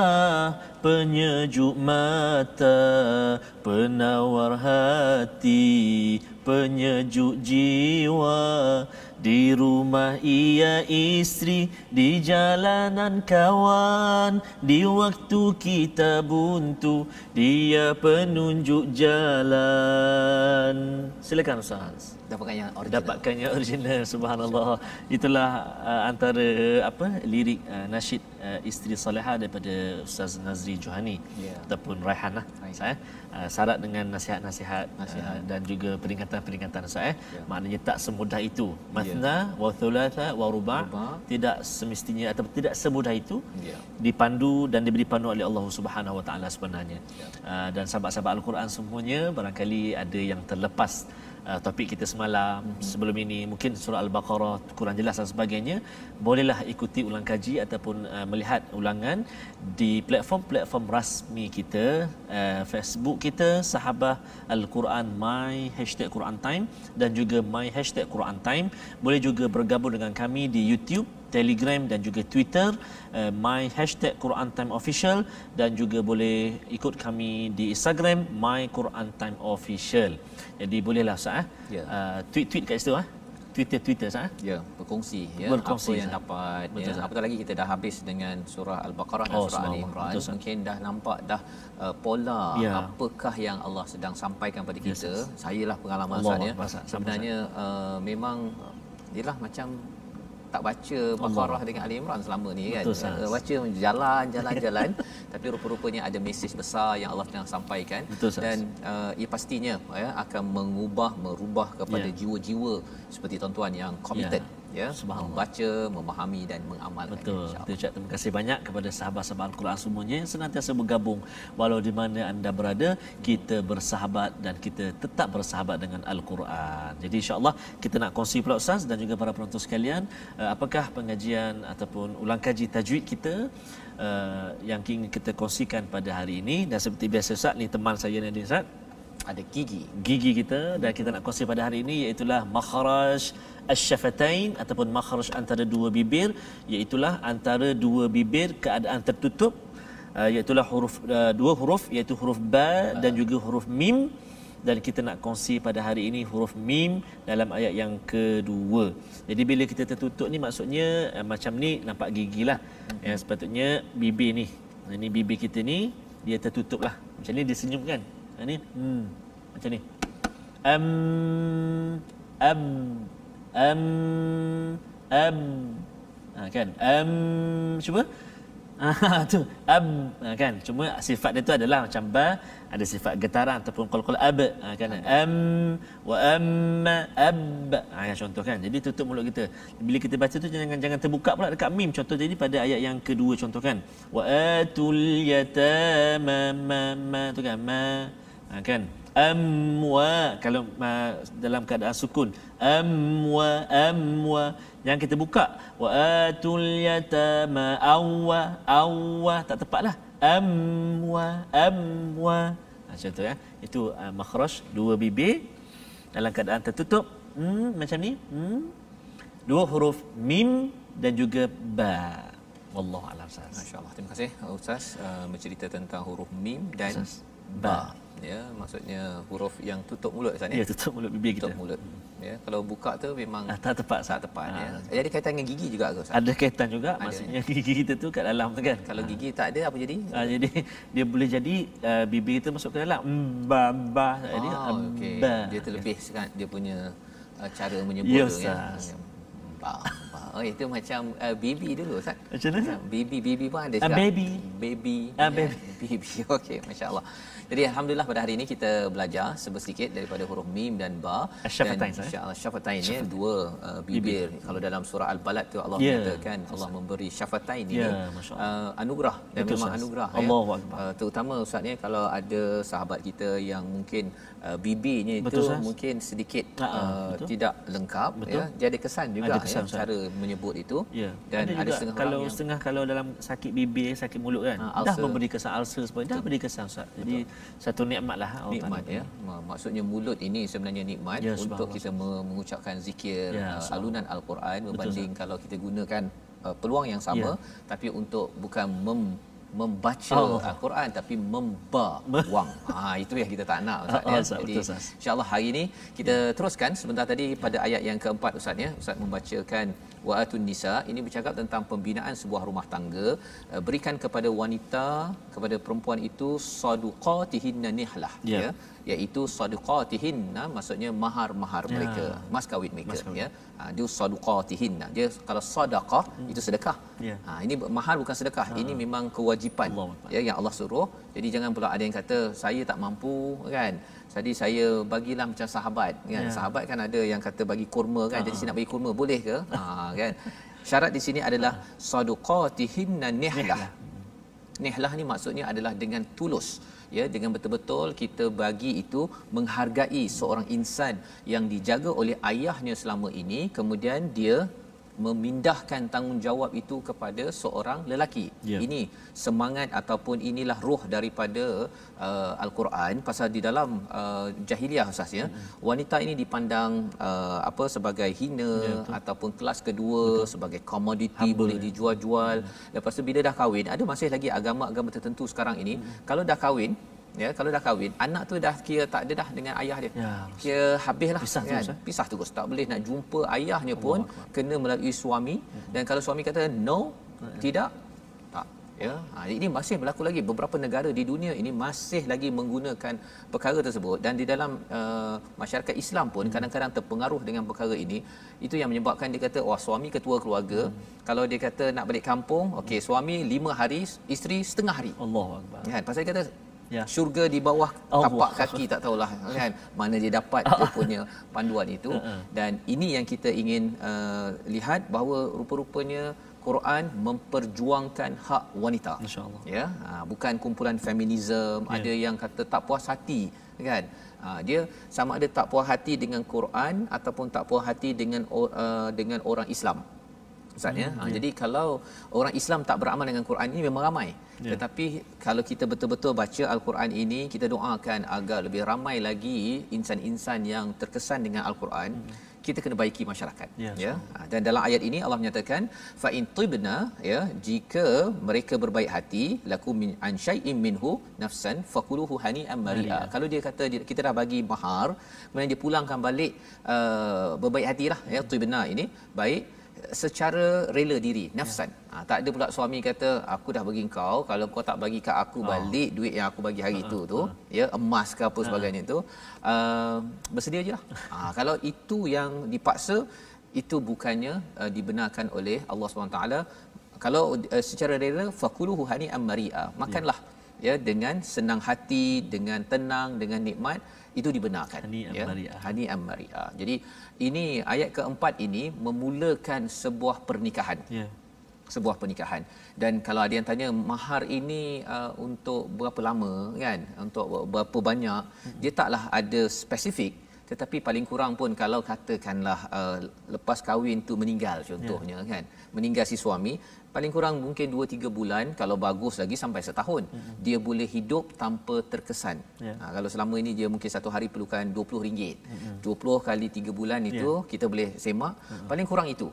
[SPEAKER 3] Penyejuk mata Penawar hati Penyejuk jiwa Di rumah ia isteri Di jalanan kawan Di waktu kita buntu Dia penunjuk jalan Silakan Ustaz dapatkan yang original. dapatkan yang original subhanallah itulah uh, antara apa lirik uh, nasyid uh, isteri salihah daripada ustaz Nazri Johani yeah. ataupun Raihan lah saya eh. uh, syarat dengan nasihat-nasihat uh, dan juga peringatan-peringatan saya eh. yeah. maknanya tak semudah itu ya. matna wa thulatha wa ruba' tidak semestinya atau tidak semudah itu yeah. dipandu dan diberi pandu oleh Allah Subhanahu wa taala sebenarnya yeah. uh, dan sahabat-sahabat al-Quran semuanya barangkali ada yang terlepas uh, topik kita semalam hmm. sebelum ini mungkin surah al-baqarah kurang jelas dan sebagainya bolehlah ikuti ulang kaji ataupun uh, melihat ulangan di platform-platform rasmi kita uh, Facebook kita sahabah al-Quran my #QuranTime dan juga my #QuranTime boleh juga bergabung dengan kami di YouTube Telegram dan juga Twitter eh, my hashtag Quran Time Official dan juga boleh ikut kami di Instagram my Quran Time Official. Jadi bolehlah sah, eh? yeah. Ya. uh, tweet-tweet kat situ ah, eh? Twitter Twitter sah. Ya, berkongsi ya. Berkongsi, apa yang dapat. Ya. Betul, ya. Apatah lagi kita dah
[SPEAKER 2] habis dengan surah Al-Baqarah oh, dan surah Ali Imran. Betul, Mungkin dah nampak dah uh, pola ya. apakah yang Allah sedang sampaikan kepada kita. yes. Sayalah pengalaman saya. Sebenarnya uh, memang ialah macam tak baca Baqarah dengan Ali Imran selama ni kan. Betul, eh, baca jalan-jalan-jalan [LAUGHS] tapi rupa-rupanya ada mesej besar yang Allah telah sampaikan Betul, dan uh, ia pastinya ya akan mengubah merubah kepada yeah. jiwa-jiwa
[SPEAKER 3] seperti tuan-tuan yang committed yeah ya membaca hmm. memahami dan mengamalkan betul itu ucap terima kasih banyak kepada sahabat-sahabat Al-Quran semuanya yang senantiasa bergabung walau di mana anda berada kita bersahabat dan kita tetap bersahabat dengan Al-Quran jadi insyaallah kita nak kongsi pula Ustaz dan juga para penonton sekalian eh, apakah pengajian ataupun ulang kaji tajwid kita eh, yang ingin kita kongsikan pada hari ini dan seperti biasa Ustaz ni teman saya Nadine Ustaz ada gigi gigi kita dan kita nak kongsi pada hari ini iaitu makharaj asyafatain ataupun makhraj antara dua bibir iaitu antara dua bibir keadaan tertutup uh, iaitu huruf uh, dua huruf iaitu huruf ba dan juga huruf mim dan kita nak kongsi pada hari ini huruf mim dalam ayat yang kedua. Jadi bila kita tertutup ni maksudnya eh, macam ni nampak gigi lah. Mm-hmm. Yang sepatutnya bibir ni. Ini bibi kita ni dia tertutup lah. Macam ni dia senyum kan? Ini ha, hmm. macam ni. Am um, um am am ha, kan am cuba ha, [LAUGHS] tu am ha, ah, kan cuma sifat dia tu adalah macam ba ada sifat getaran ataupun qalqal ab ha, kan am wa am ab ha, ya, contoh kan jadi tutup mulut kita bila kita baca tu jangan jangan terbuka pula dekat mim contoh jadi pada ayat yang kedua contoh kan wa atul yatama ma ma tu kan ma ha, kan amwa kalau uh, dalam keadaan sukun amwa amwa yang kita buka wa atul yatama awwa awwa tak tepatlah amwa amwa ha, macam tu ya itu uh, ah, makhraj dua bibir dalam keadaan tertutup hmm, macam ni hmm. dua huruf mim dan juga ba wallahu alam sas masyaallah terima kasih ustaz uh, bercerita tentang huruf mim dan ba, ba
[SPEAKER 2] ya maksudnya huruf yang tutup mulut sana ya? ya tutup mulut bibir kita tutup mulut hmm. ya kalau
[SPEAKER 3] buka tu memang ah, tak tepat sangat tepat ya. ah. ya jadi kaitan dengan gigi juga ke ada kaitan juga ada, maksudnya ya. [LAUGHS] gigi kita tu kat dalam tu kan kalau ah. gigi ah. tak ada apa jadi ah, jadi [LAUGHS] dia boleh jadi uh, ah, bibir kita masuk ke dalam ba ba jadi ah, okay. dia terlebih
[SPEAKER 2] sangat dia punya uh, cara menyebut yes, tu ya bang oh itu macam uh, baby dulu ustaz macam mana baby baby pun ada ah, juga baby baby ah, a ya, baby, baby. [LAUGHS] baby. okey masyaallah jadi alhamdulillah pada hari ini kita belajar sedikit daripada huruf mim dan ba ah, dan eh? insyaallah syafatain ya dua uh, bibir. bibir kalau dalam surah al-balad tu Allah yeah. menyatakan Allah memberi syafatain ini yeah. Ya, uh, anugerah dan Itu memang sahas. anugerah Allah ya Allah. Uh, terutama ustaz ni kalau ada sahabat kita yang mungkin uh, bibirnya itu sahas. mungkin sedikit ha, ha. uh, tidak lengkap ya. Betul. ya dia kesan juga asam ya, cara
[SPEAKER 3] menyebut itu ya. dan ada, ada setengah kalau yang setengah kalau dalam sakit bibir sakit mulut kan ha, dah memberi kesan ulcer sebab dah memberi kesan Ustaz jadi Betul. satu nikmatlah ha, nikmat lah, ya ini.
[SPEAKER 2] maksudnya mulut ini sebenarnya nikmat ya, untuk kita mengucapkan zikir ya, uh, alunan al-Quran berbanding Betul, kalau kita gunakan uh, peluang yang sama ya. tapi untuk bukan mem- membaca oh. Al-Quran tapi membuang. ha itu yang kita tak nak ustaz. Oh, [LAUGHS] ya. ustaz Jadi insya-Allah hari ini kita ya. teruskan sebentar tadi pada ayat yang keempat ustaz ya. Ustaz membacakan waatun nisa ini bercakap tentang pembinaan sebuah rumah tangga eh, berikan kepada wanita kepada perempuan itu saduqatihinna nihlah yeah. ya iaitu saduqatihinna maksudnya mahar-mahar yeah. mereka mas kawin mereka mas ya ha dia saduqatihinna dia kalau sedekah hmm. itu sedekah yeah. Ya. ha ini mahar bukan sedekah uh. ini memang kewajipan ya yang Allah suruh jadi jangan pula ada yang kata saya tak mampu kan Tadi saya bagilah macam sahabat kan. Yeah. Sahabat kan ada yang kata bagi kurma kan. Uh-huh. Jadi ah. saya nak bagi kurma boleh ke? ha kan. Syarat di sini adalah ah. saduqatihim nihlah. Nihlah ni maksudnya adalah dengan tulus ya dengan betul-betul kita bagi itu menghargai seorang insan yang dijaga oleh ayahnya selama ini kemudian dia memindahkan tanggungjawab itu kepada seorang lelaki. Yeah. Ini semangat ataupun inilah ruh daripada uh, al-Quran pasal di dalam uh, jahiliah Ustaz ya. Hmm. Wanita ini dipandang uh, apa sebagai hina yeah, ya, ataupun kelas kedua betul. sebagai komoditi boleh yeah. dijual-jual. Yeah. Hmm. Lepas tu bila dah kahwin, ada masih lagi agama-agama tertentu sekarang ini, mm kalau dah kahwin ya kalau dah kahwin anak tu dah kira tak ada dah dengan ayah dia ya, kira habislah pisah kan tu, pisah tu kan? tak boleh nak jumpa ayahnya pun Allah. kena melalui suami uh dan kalau suami kata no uh tidak tak ya ha, ini masih berlaku lagi beberapa negara di dunia ini masih lagi menggunakan perkara tersebut dan di dalam uh, masyarakat Islam pun uh kadang-kadang terpengaruh dengan perkara ini itu yang menyebabkan dia kata wah suami ketua keluarga uh kalau dia kata nak balik kampung okey suami lima hari isteri setengah hari Allahuakbar kan pasal dia kata Ya. Syurga di bawah tapak Allah. kaki tak tahulah [LAUGHS] kan mana dia dapat dia [LAUGHS] punya panduan itu ha, ha. dan ini yang kita ingin uh, lihat bahawa rupa-rupanya Quran memperjuangkan hak wanita. Insya-Allah. Ya, ha, bukan kumpulan feminisme, ya. ada yang kata tak puas hati kan. Ha, dia sama ada tak puas hati dengan Quran ataupun tak puas hati dengan uh, dengan orang Islam ustaz ya. Hmm, ha, Jadi kalau orang Islam tak beramal dengan Quran ini memang ramai. Yeah. Tetapi kalau kita betul-betul baca Al-Quran ini, kita doakan agar lebih ramai lagi insan-insan yang terkesan dengan Al-Quran. Hmm kita kena baiki masyarakat yes. ya, ya. Ah, dan dalam ayat ini Allah menyatakan fa in tibna ya jika mereka berbaik hati laku min an syai'in minhu nafsan fakuluhu hani'an mari'a yeah. kalau dia kata kita dah bagi mahar kemudian dia pulangkan balik uh, berbaik lah, ya tibna ini baik secara rela diri nafsan ya. ha, tak ada pula suami kata aku dah bagi kau kalau kau tak bagi kat aku ah. balik oh. duit yang aku bagi hari uh-huh. Ah, itu tu uh-huh. ya emas ke apa uh-huh. sebagainya tu uh, bersedia jelah ha, [LAUGHS] kalau itu yang dipaksa itu bukannya uh, dibenarkan oleh Allah SWT kalau uh, secara rela fakuluhu hani'am mari'a ya. makanlah ya. ya dengan senang hati dengan tenang dengan nikmat itu dibenarkan hani ya. amariah hani amariah jadi ini ayat keempat ini memulakan sebuah pernikahan ya sebuah pernikahan dan kalau ada yang tanya mahar ini uh, untuk berapa lama kan untuk berapa banyak hmm. dia taklah ada spesifik tetapi paling kurang pun kalau katakanlah uh, lepas kahwin tu meninggal ya. contohnya yeah. kan meninggal si suami paling kurang mungkin 2 3 bulan kalau bagus lagi sampai setahun mm-hmm. dia boleh hidup tanpa terkesan. Yeah. Ha, kalau selama ini dia mungkin satu hari perlukan RM20. Mm-hmm. 20 kali 3 bulan itu yeah. kita boleh semak mm-hmm. paling kurang itu.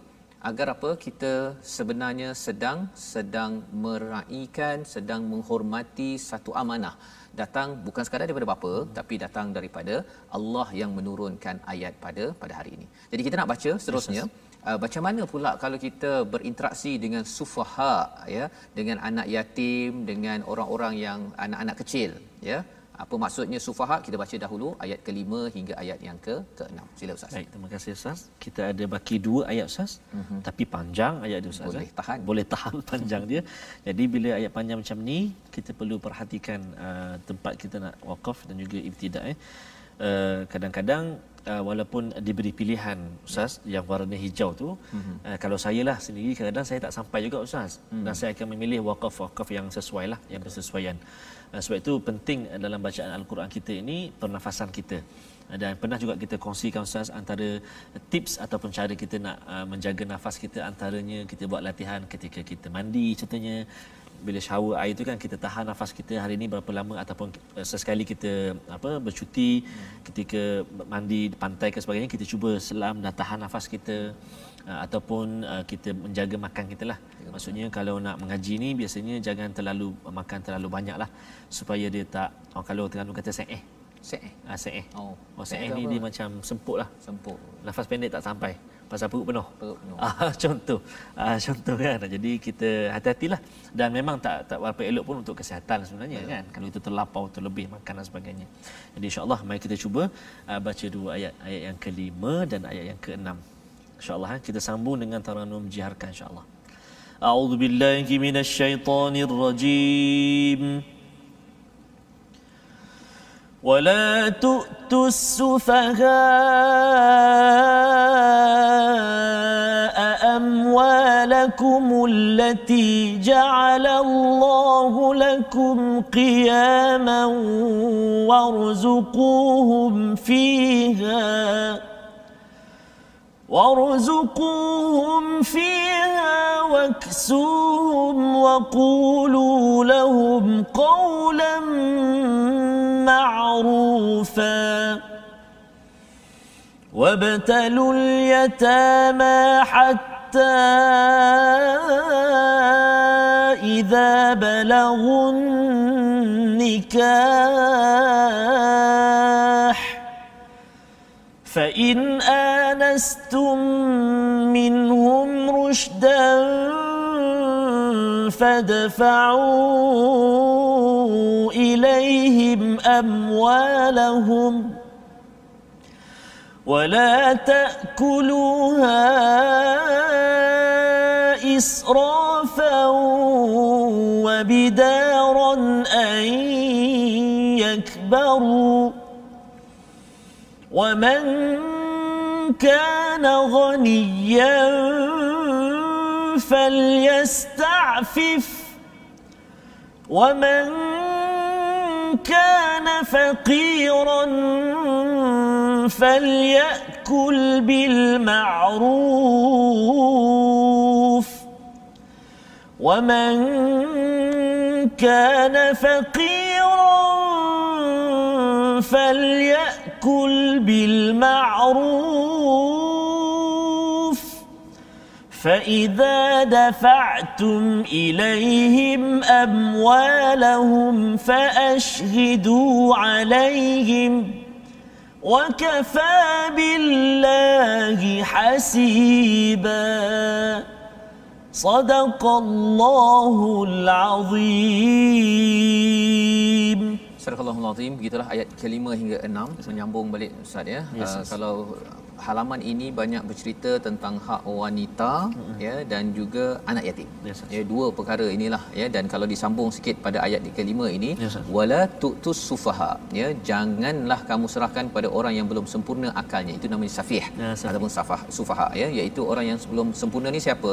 [SPEAKER 2] Agar apa kita sebenarnya sedang sedang meraikan sedang menghormati satu amanah datang bukan sekadar daripada bapa hmm tapi datang daripada Allah yang menurunkan ayat pada pada hari ini. Jadi kita nak baca seterusnya yes, yes. Uh, macam mana pula kalau kita berinteraksi dengan sufaha ya dengan anak yatim dengan orang-orang yang anak-anak kecil ya apa maksudnya sufaha kita baca dahulu ayat kelima hingga ayat yang ke keenam sila ustaz baik
[SPEAKER 3] terima kasih ustaz kita ada baki dua ayat ustaz mm-hmm. tapi panjang ayat dia ustaz boleh eh? tahan boleh tahan [LAUGHS] panjang dia jadi bila ayat panjang macam ni kita perlu perhatikan uh, tempat kita nak wakaf dan juga ibtidai eh. Ah, kadang-kadang Uh, walaupun diberi pilihan ustaz yang warna hijau tu mm-hmm. uh, kalau saya lah sendiri kadang-kadang saya tak sampai juga ustaz mm-hmm. dan saya akan memilih wakaf-wakaf yang sesuai lah yang bersesuaian uh, sebab itu penting dalam bacaan al-Quran kita ini pernafasan kita uh, dan pernah juga kita kongsikan ustaz antara tips ataupun cara kita nak uh, menjaga nafas kita antaranya kita buat latihan ketika kita mandi contohnya bila shower air itu kan kita tahan nafas kita hari ini berapa lama ataupun eh, sesekali kita apa bercuti ketika mandi di pantai ke sebagainya kita cuba selam dan tahan nafas kita eh, ataupun eh, kita menjaga makan kita lah maksudnya kalau nak mengaji ni biasanya jangan terlalu makan terlalu banyak lah supaya dia tak oh, kalau terlalu kata seeh eh ah, eh oh, oh eh ni dia macam sempuk lah semput nafas pendek tak sampai pasal perut penuh. Perut penuh. Ah, [LAUGHS] contoh. Ah, contoh kan. Jadi kita hati-hatilah. Dan memang tak tak apa elok pun untuk kesihatan sebenarnya yeah. kan. Kalau kita terlapau, terlebih makan dan sebagainya. Jadi insyaAllah mari kita cuba uh, baca dua ayat. Ayat yang kelima dan ayat yang keenam. InsyaAllah kan? kita sambung dengan Taranum Jiharkan insyaAllah. A'udhu billahi minasyaitanirrajim. rajim.
[SPEAKER 1] ولا تؤتوا السفهاء أموالكم التي جعل الله لكم قياما وارزقوهم فيها وارزقوهم فيها واكسوهم وقولوا لهم قولا معروفا وابتلوا اليتامى حتى إذا بلغوا النكاح فإن آنستم منهم رشداً فادفعوا إليهم أموالهم ولا تأكلوها إسرافا وبدارا أن يكبروا ومن كان غنياً فليستعفف ومن كان فقيرا فليأكل بالمعروف ومن كان فقيرا فليأكل بالمعروف فإذا دفعتم إليهم أموالهم فأشهدوا عليهم وكفى بالله حسيبا صدق الله العظيم صدق الله العظيم begitulah
[SPEAKER 2] ayat kelima hingga enam menyambung balik Ustaz ya. Yes, uh, yes. kalau halaman ini banyak bercerita tentang hak wanita mm-hmm. ya dan juga anak yatim. Yes, ya dua perkara inilah ya dan kalau disambung sikit pada ayat ke kelima ini yes, wala tutus sufaha ya janganlah kamu serahkan pada orang yang belum sempurna akalnya itu namanya safih yes, ataupun safah sufaha ya iaitu orang yang belum sempurna ni siapa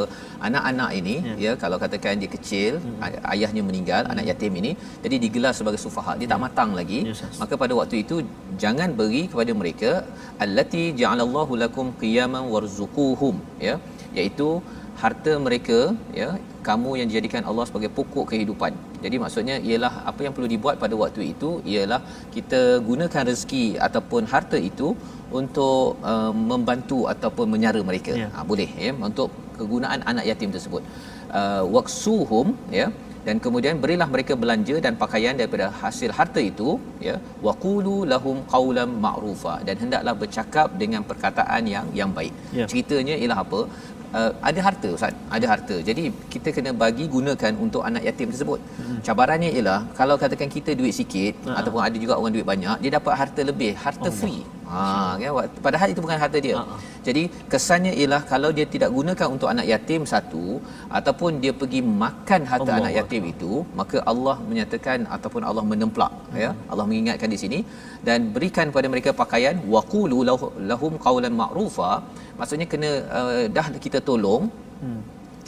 [SPEAKER 2] anak-anak ini yes. ya kalau katakan dia kecil mm-hmm. ayahnya meninggal mm-hmm. anak yatim ini jadi digelar sebagai sufaha dia yes. tak matang lagi yes, maka pada waktu itu jangan beri kepada mereka allati ja'ala ja'alallahu lakum qiyaman warzuquhum ya iaitu harta mereka ya kamu yang dijadikan Allah sebagai pokok kehidupan. Jadi maksudnya ialah apa yang perlu dibuat pada waktu itu ialah kita gunakan rezeki ataupun harta itu untuk uh, membantu ataupun menyara mereka. Ya. Ha, boleh ya untuk kegunaan anak yatim tersebut. Uh, waksuhum ya dan kemudian berilah mereka belanja dan pakaian daripada hasil harta itu ya waqulu lahum qawlan ma'rufa dan hendaklah bercakap dengan perkataan yang yang baik ya. ceritanya ialah apa uh, ada harta ustaz ada harta jadi kita kena bagi gunakan untuk anak yatim tersebut hmm. cabarannya ialah kalau katakan kita duit sikit uh-huh. ataupun ada juga orang duit banyak dia dapat harta lebih harta oh, free Ha kan padahal itu bukan harta dia. Uh-huh. Jadi kesannya ialah kalau dia tidak gunakan untuk anak yatim satu ataupun dia pergi makan harta Allah anak yatim itu, maka Allah menyatakan ataupun Allah menemplak uh ya. Allah mengingatkan di sini dan berikan kepada mereka pakaian waqulu lahum qawlan ma'rufa. Maksudnya kena uh, dah kita tolong, hmm.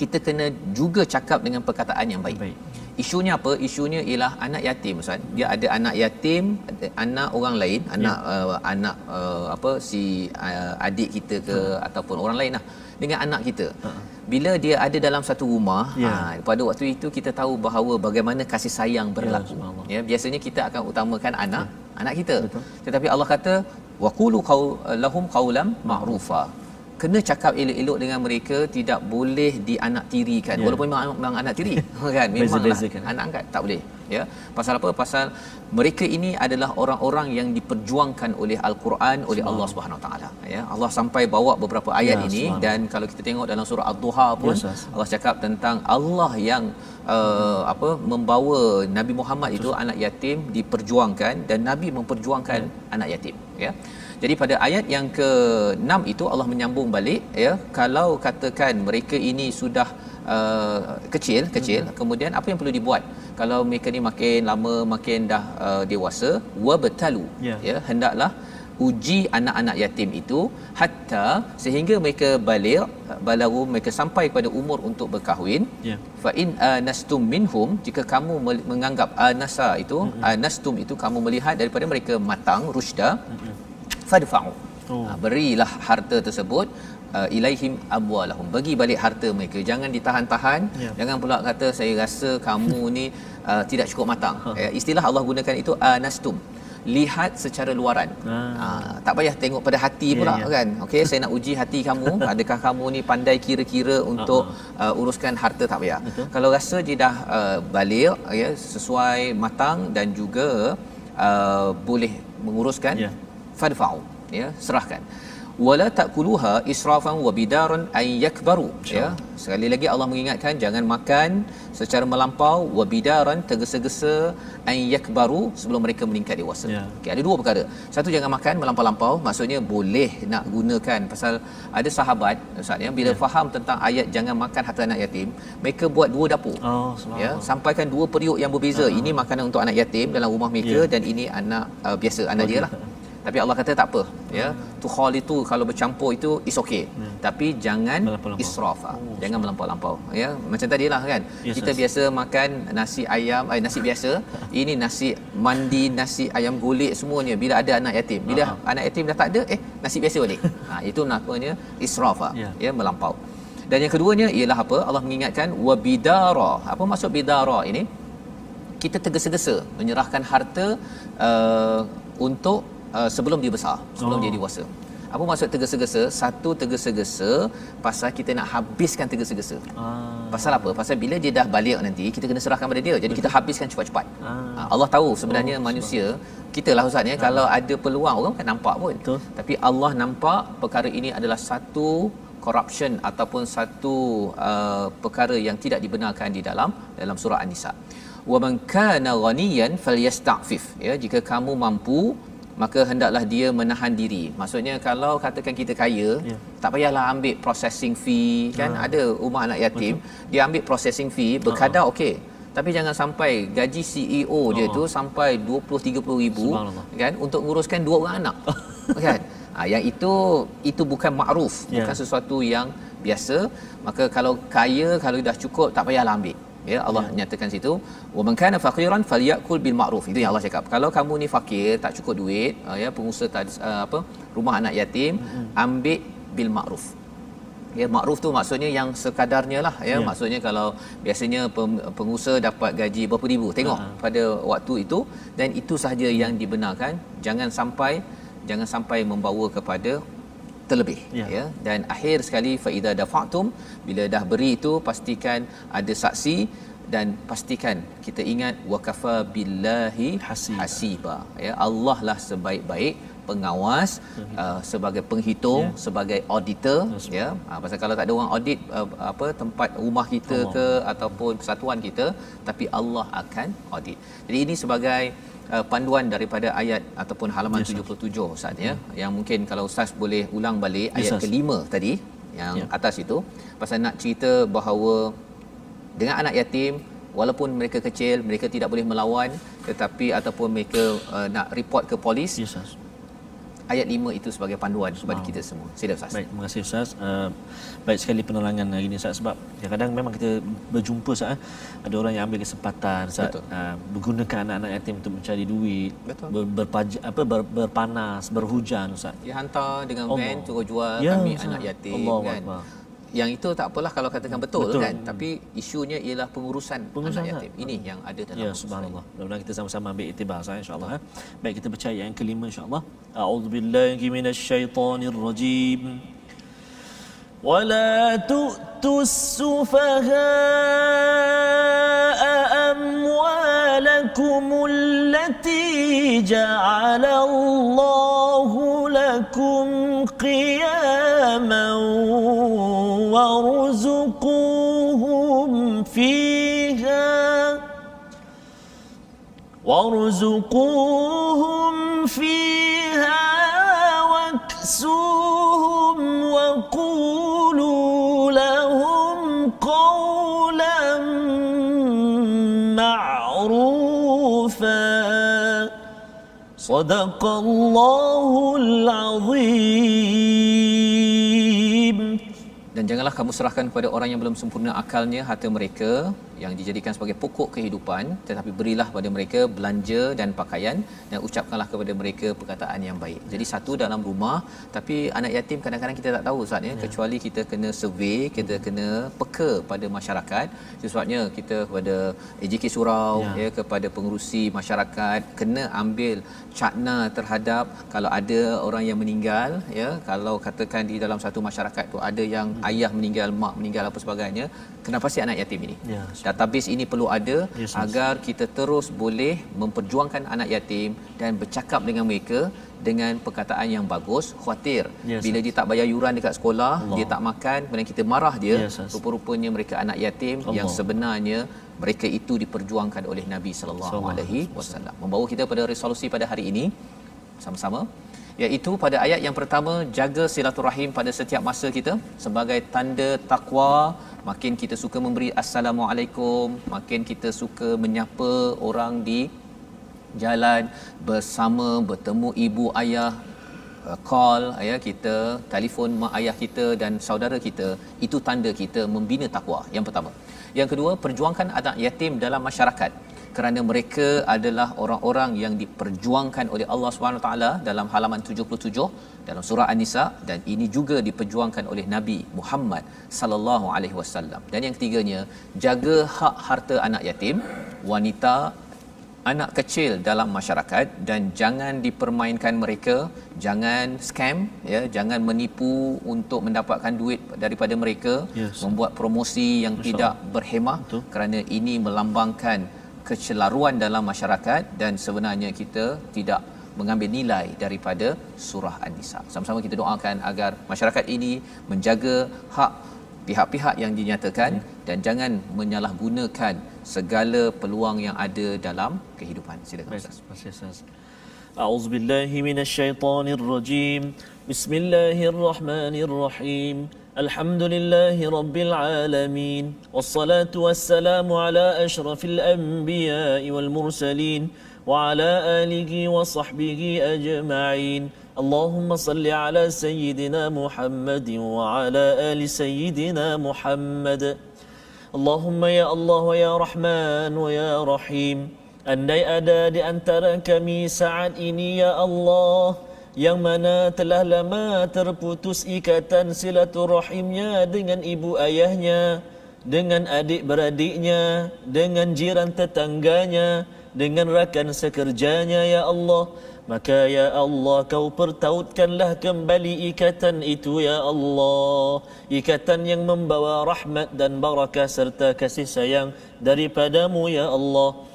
[SPEAKER 2] kita kena juga cakap dengan perkataan yang baik. baik isunya apa isunya ialah anak yatim ustaz dia ada anak yatim anak orang lain ya. anak uh, anak uh, apa si uh, adik kita ke uh-huh. ataupun orang lainlah dengan anak kita uh-huh. bila dia ada dalam satu rumah ya. uh, pada waktu itu kita tahu bahawa bagaimana kasih sayang ya, berlaku ya, ya biasanya kita akan utamakan anak ya. anak kita Betul. tetapi Allah kata waqulu qaul lahum ma'rufa kena cakap elok-elok dengan mereka tidak boleh dianak tirikan yeah. walaupun memang, memang anak tiri [LAUGHS] kan memanglah kan. anak angkat tak boleh ya pasal apa pasal mereka ini adalah orang-orang yang diperjuangkan oleh al-Quran oleh Allah Subhanahu taala ya Allah sampai bawa beberapa ayat ya, ini dan kalau kita tengok dalam surah ad-duha pun ya, Allah cakap tentang Allah yang uh, hmm. apa membawa Nabi Muhammad itu anak yatim diperjuangkan dan Nabi memperjuangkan hmm. anak yatim ya jadi pada ayat yang ke-6 itu Allah menyambung balik ya kalau katakan mereka ini sudah uh, kecil kecil mm-hmm. kemudian apa yang perlu dibuat kalau mereka ni makin lama makin dah uh, dewasa wa betalu yeah. ya hendaklah uji anak-anak yatim itu hatta sehingga mereka baligh balaru mereka sampai pada umur untuk berkahwin yeah. fa in anastum minhum jika kamu menganggap anasa itu mm-hmm. anastum itu kamu melihat daripada mereka matang rusda mm-hmm fadfa'u oh. Ah, berilah harta tersebut uh, ilaihim abwalahum bagi balik harta mereka jangan ditahan-tahan yeah. jangan pula kata saya rasa kamu ni uh, [LAUGHS] tidak cukup matang huh. Ha. Ya, istilah Allah gunakan itu anastum lihat secara luaran. Ah. Ah, tak payah tengok pada hati ya, pula yeah, kan. Okey, saya nak uji hati kamu, [LAUGHS] adakah kamu ni pandai kira-kira untuk uh-huh. uh, uruskan harta tak payah. Betul. Kalau rasa dia dah uh, baligh ya, sesuai matang dan juga uh, boleh menguruskan, yeah fadfa'u ya serahkan wala takuluha israfan wa bidaran ay yakbaru ya sekali lagi Allah mengingatkan jangan makan secara melampau wa bidaran tergesa-gesa ay yakbaru sebelum mereka meningkat dewasa ya. okay, ada dua perkara satu jangan makan melampau-lampau maksudnya boleh nak gunakan pasal ada sahabat ustaz ya bila ya. faham tentang ayat jangan makan harta anak yatim mereka buat dua dapur oh, ya sampaikan dua periuk yang berbeza uh-huh. ini makanan untuk anak yatim dalam rumah mereka ya. dan ini anak uh, biasa anak oh, dia lah tapi Allah kata tak apa ya tu khol itu kalau bercampur itu is okay yeah. Hmm. tapi jangan israf ah, oh, jangan melampau-lampau ya macam tadilah kan yes, kita yes. biasa makan nasi ayam eh, nasi biasa [LAUGHS] ini nasi mandi nasi ayam gulik semuanya bila ada anak yatim bila uh-huh. anak yatim dah tak ada eh nasi biasa balik ha [LAUGHS] itu namanya israf yeah. Ya. ya melampau dan yang keduanya ialah apa Allah mengingatkan wabidara apa maksud bidara ini kita tergesa-gesa menyerahkan harta uh, untuk Uh, sebelum dia besar, sebelum oh. dia dewasa. Apa maksud tergesa-gesa? Satu tergesa-gesa pasal kita nak habiskan tergesa-gesa. Ah. Pasal apa? Pasal bila dia dah balik nanti, kita kena serahkan pada dia. Jadi kita habiskan cepat-cepat. Ah. ah. Allah tahu sebenarnya oh, manusia, kita lah Ustaz ni, ya. ah. kalau ada peluang, orang kan nampak pun. Betul. Tapi Allah nampak perkara ini adalah satu corruption ataupun satu uh, perkara yang tidak dibenarkan di dalam dalam surah An-Nisa. Wa man kana ghaniyan falyasta'fif. Ya, jika kamu mampu, maka hendaklah dia menahan diri maksudnya kalau katakan kita kaya yeah. tak payahlah ambil processing fee kan uh. ada rumah anak yatim Maksud? dia ambil processing fee berkadar uh-huh. okey tapi jangan sampai gaji CEO uh-huh. dia ah. tu sampai 20 30 ribu kan untuk menguruskan dua orang anak [LAUGHS] kan ha, yang itu itu bukan makruf yeah. bukan ya. sesuatu yang biasa maka kalau kaya kalau dah cukup tak payahlah ambil ya Allah ya. nyatakan situ waman kana faqiran falyakul bil ma'ruf itu yang Allah cakap kalau kamu ni fakir tak cukup duit uh, ya pengusaha tak, uh, apa rumah anak yatim hmm. ambil bil ma'ruf ya makruf tu maksudnya yang sekadarnya lah ya, ya. maksudnya kalau biasanya pengusaha dapat gaji berapa ribu tengok ya. pada waktu itu dan itu sahaja yang dibenarkan jangan sampai jangan sampai membawa kepada terlebih ya. ya dan akhir sekali faida dafatum bila dah beri itu pastikan ada saksi dan pastikan kita ingat waqafa billahi hasiba. hasiba ya Allah lah sebaik-baik pengawas mhm. uh, sebagai penghitung ya. sebagai auditor ya, ya. Ha, pasal kalau tak ada orang audit uh, apa tempat rumah kita Allah. ke ataupun persatuan kita tapi Allah akan audit jadi ini sebagai Uh, panduan daripada ayat ataupun halaman ya, 77 Ustaz ya hmm. yang mungkin kalau Ustaz boleh ulang balik ya, ayat kelima tadi yang ya. atas itu pasal nak cerita bahawa dengan anak yatim walaupun mereka kecil mereka tidak boleh melawan tetapi ataupun mereka uh, nak report ke
[SPEAKER 3] polis ya, ayat 5 itu sebagai panduan kepada kita semua. Sila Ustaz. Baik, terima kasih Ustaz. Uh, baik sekali penerangan hari ini Ustaz sebab kadang-kadang memang kita berjumpa Ustaz eh. ada orang yang ambil kesempatan Ustaz uh, menggunakan anak-anak yatim untuk mencari duit, Betul. Berpaj- apa ber- berpanas, berhujan Ustaz.
[SPEAKER 2] hantar dengan van oh, tu jual ya, kami Ustaz. anak yatim Allah kan. Allah yang itu tak
[SPEAKER 3] apalah kalau katakan betul, betul. kan tapi isunya ialah pengurusan, pengurusan anak yatim ini yang ada dalam ya, subhanallah mudah kita sama-sama ambil itibar saya insyaallah ha? baik kita percaya yang kelima insyaallah a'udzubillahi minasyaitonirrajim ولا تؤتوا السفهاء
[SPEAKER 1] اموالكم التي جعل الله وارزقوهم فيها واكسوهم وقولوا لهم قولا معروفا صدق الله العظيم
[SPEAKER 2] Dan janganlah kamu serahkan kepada orang yang belum sempurna akalnya harta mereka yang dijadikan sebagai pokok kehidupan tetapi berilah kepada mereka belanja dan pakaian dan ucapkanlah kepada mereka perkataan yang baik. Ya. Jadi satu dalam rumah tapi anak yatim kadang-kadang kita tak tahu Ustaz ya, ya. kecuali kita kena survey, kita ya. kena peka pada masyarakat. Sesuatnya kita kepada AJK Surau ya. ya kepada pengerusi masyarakat kena ambil cakna terhadap kalau ada orang yang meninggal ya kalau katakan di dalam satu masyarakat tu ada yang ya. ayah meninggal, mak meninggal apa sebagainya, kenapa sih anak yatim ini? Ya database ini perlu ada yes, yes. agar kita terus boleh memperjuangkan anak yatim dan bercakap dengan mereka dengan perkataan yang bagus Khawatir yes, bila dia tak bayar yuran dekat sekolah Allah. dia tak makan kemudian kita marah dia yes, yes. rupanya mereka anak yatim Allah. yang sebenarnya mereka itu diperjuangkan oleh Nabi sallallahu alaihi wasallam membawa kita pada resolusi pada hari ini sama-sama iaitu pada ayat yang pertama jaga silaturahim pada setiap masa kita sebagai tanda takwa makin kita suka memberi assalamualaikum makin kita suka menyapa orang di jalan bersama bertemu ibu ayah uh, call ayah kita telefon mak ayah kita dan saudara kita itu tanda kita membina takwa yang pertama yang kedua perjuangkan anak yatim dalam masyarakat kerana mereka adalah orang-orang yang diperjuangkan oleh Allah Subhanahu taala dalam halaman 77 dalam surah An-Nisa dan ini juga diperjuangkan oleh Nabi Muhammad sallallahu alaihi wasallam. Dan yang ketiganya, jaga hak harta anak yatim, wanita, anak kecil dalam masyarakat dan jangan dipermainkan mereka, jangan scam ya, jangan menipu untuk mendapatkan duit daripada mereka, yes. membuat promosi yang Masya tidak berhemah Betul. kerana ini melambangkan kecelaruan dalam masyarakat dan sebenarnya kita tidak mengambil nilai daripada surah An-Nisa. Sama-sama kita doakan agar masyarakat ini menjaga hak pihak-pihak yang dinyatakan hmm. dan jangan menyalahgunakan
[SPEAKER 3] segala peluang yang ada dalam kehidupan. Silakan Ustaz. أعوذ بالله من الشيطان الرجيم بسم الله الرحمن الرحيم الحمد لله رب العالمين والصلاة والسلام على أشرف الأنبياء والمرسلين وعلى آله وصحبه أجمعين اللهم صل على سيدنا محمد وعلى آل سيدنا محمد اللهم يا الله ويا رحمن ويا رحيم أني أداد أن ترك مي سعد إني يا الله yang mana telah lama terputus ikatan silaturahimnya dengan ibu ayahnya, dengan adik beradiknya, dengan jiran tetangganya, dengan rakan sekerjanya, Ya Allah. Maka Ya Allah, kau pertautkanlah kembali ikatan itu, Ya Allah. Ikatan yang membawa rahmat dan barakah serta kasih sayang daripadamu, Ya Allah. Ya Allah.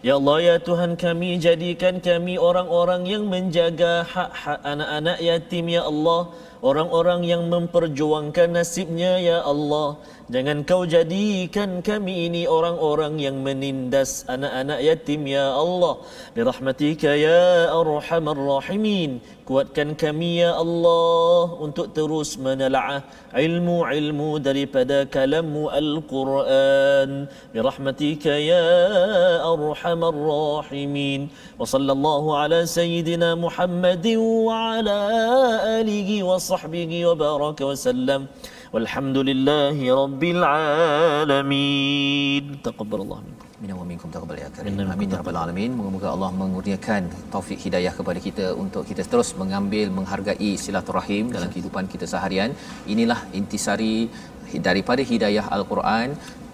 [SPEAKER 3] Ya Allah ya Tuhan kami jadikan kami orang-orang yang menjaga hak-hak anak-anak yatim ya Allah orang-orang yang memperjuangkan nasibnya ya Allah Jangan kau jadikan kami ini orang-orang yang menindas anak-anak yatim ya Allah. Bi rahmatika ya arhamar rahimin. Kuatkan kami ya Allah untuk terus menelaah ilmu-ilmu daripada kalammu Al-Quran. Bi rahmatika ya arhamar rahimin. Wa sallallahu ala sayyidina Muhammadin wa ala alihi wa sahbihi wa baraka wa sallam. والحمد لله رب العالمين تقبل الله منكم
[SPEAKER 2] Minna wa minkum taqabbal ya karim. Amin ya rabbal alamin. Moga-moga Allah mengurniakan taufik hidayah kepada kita untuk kita terus mengambil menghargai silaturahim dalam kehidupan kita seharian. Inilah intisari daripada hidayah al-Quran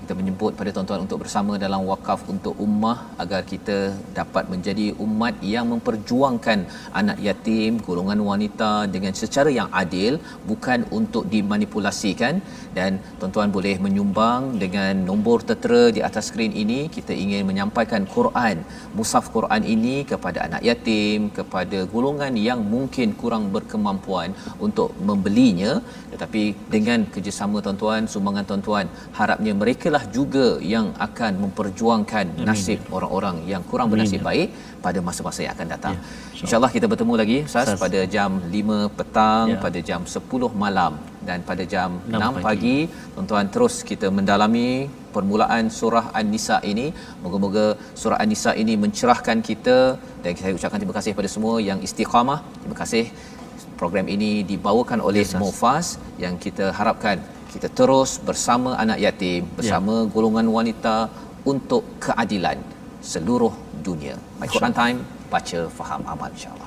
[SPEAKER 2] kita menyebut pada tuan-tuan untuk bersama dalam wakaf untuk ummah agar kita dapat menjadi umat yang memperjuangkan anak yatim, golongan wanita dengan secara yang adil bukan untuk dimanipulasikan dan tuan-tuan boleh menyumbang dengan nombor tertera di atas skrin ini kita ingin menyampaikan Quran, mushaf Quran ini kepada anak yatim, kepada golongan yang mungkin kurang berkemampuan untuk membelinya tetapi dengan kerjasama tuan-tuan, sumbangan tuan-tuan harapnya mereka Allah juga yang akan memperjuangkan Amin. nasib orang-orang yang kurang Amin. bernasib baik pada masa-masa yang akan datang. Ya, InsyaAllah kita bertemu lagi Ustaz pada jam 5 petang, ya. pada jam 10 malam dan pada jam 6, 6 pagi. pagi. Tuan-tuan terus kita mendalami permulaan surah An-Nisa ini. Moga-moga surah An-Nisa ini mencerahkan kita dan saya ucapkan terima kasih kepada semua yang istiqamah. Terima kasih program ini dibawakan oleh ya, Mufas yang kita harapkan kita terus bersama anak yatim, ya. bersama ya. golongan wanita untuk keadilan seluruh dunia. My Quran Time, baca, faham, amal insyaAllah.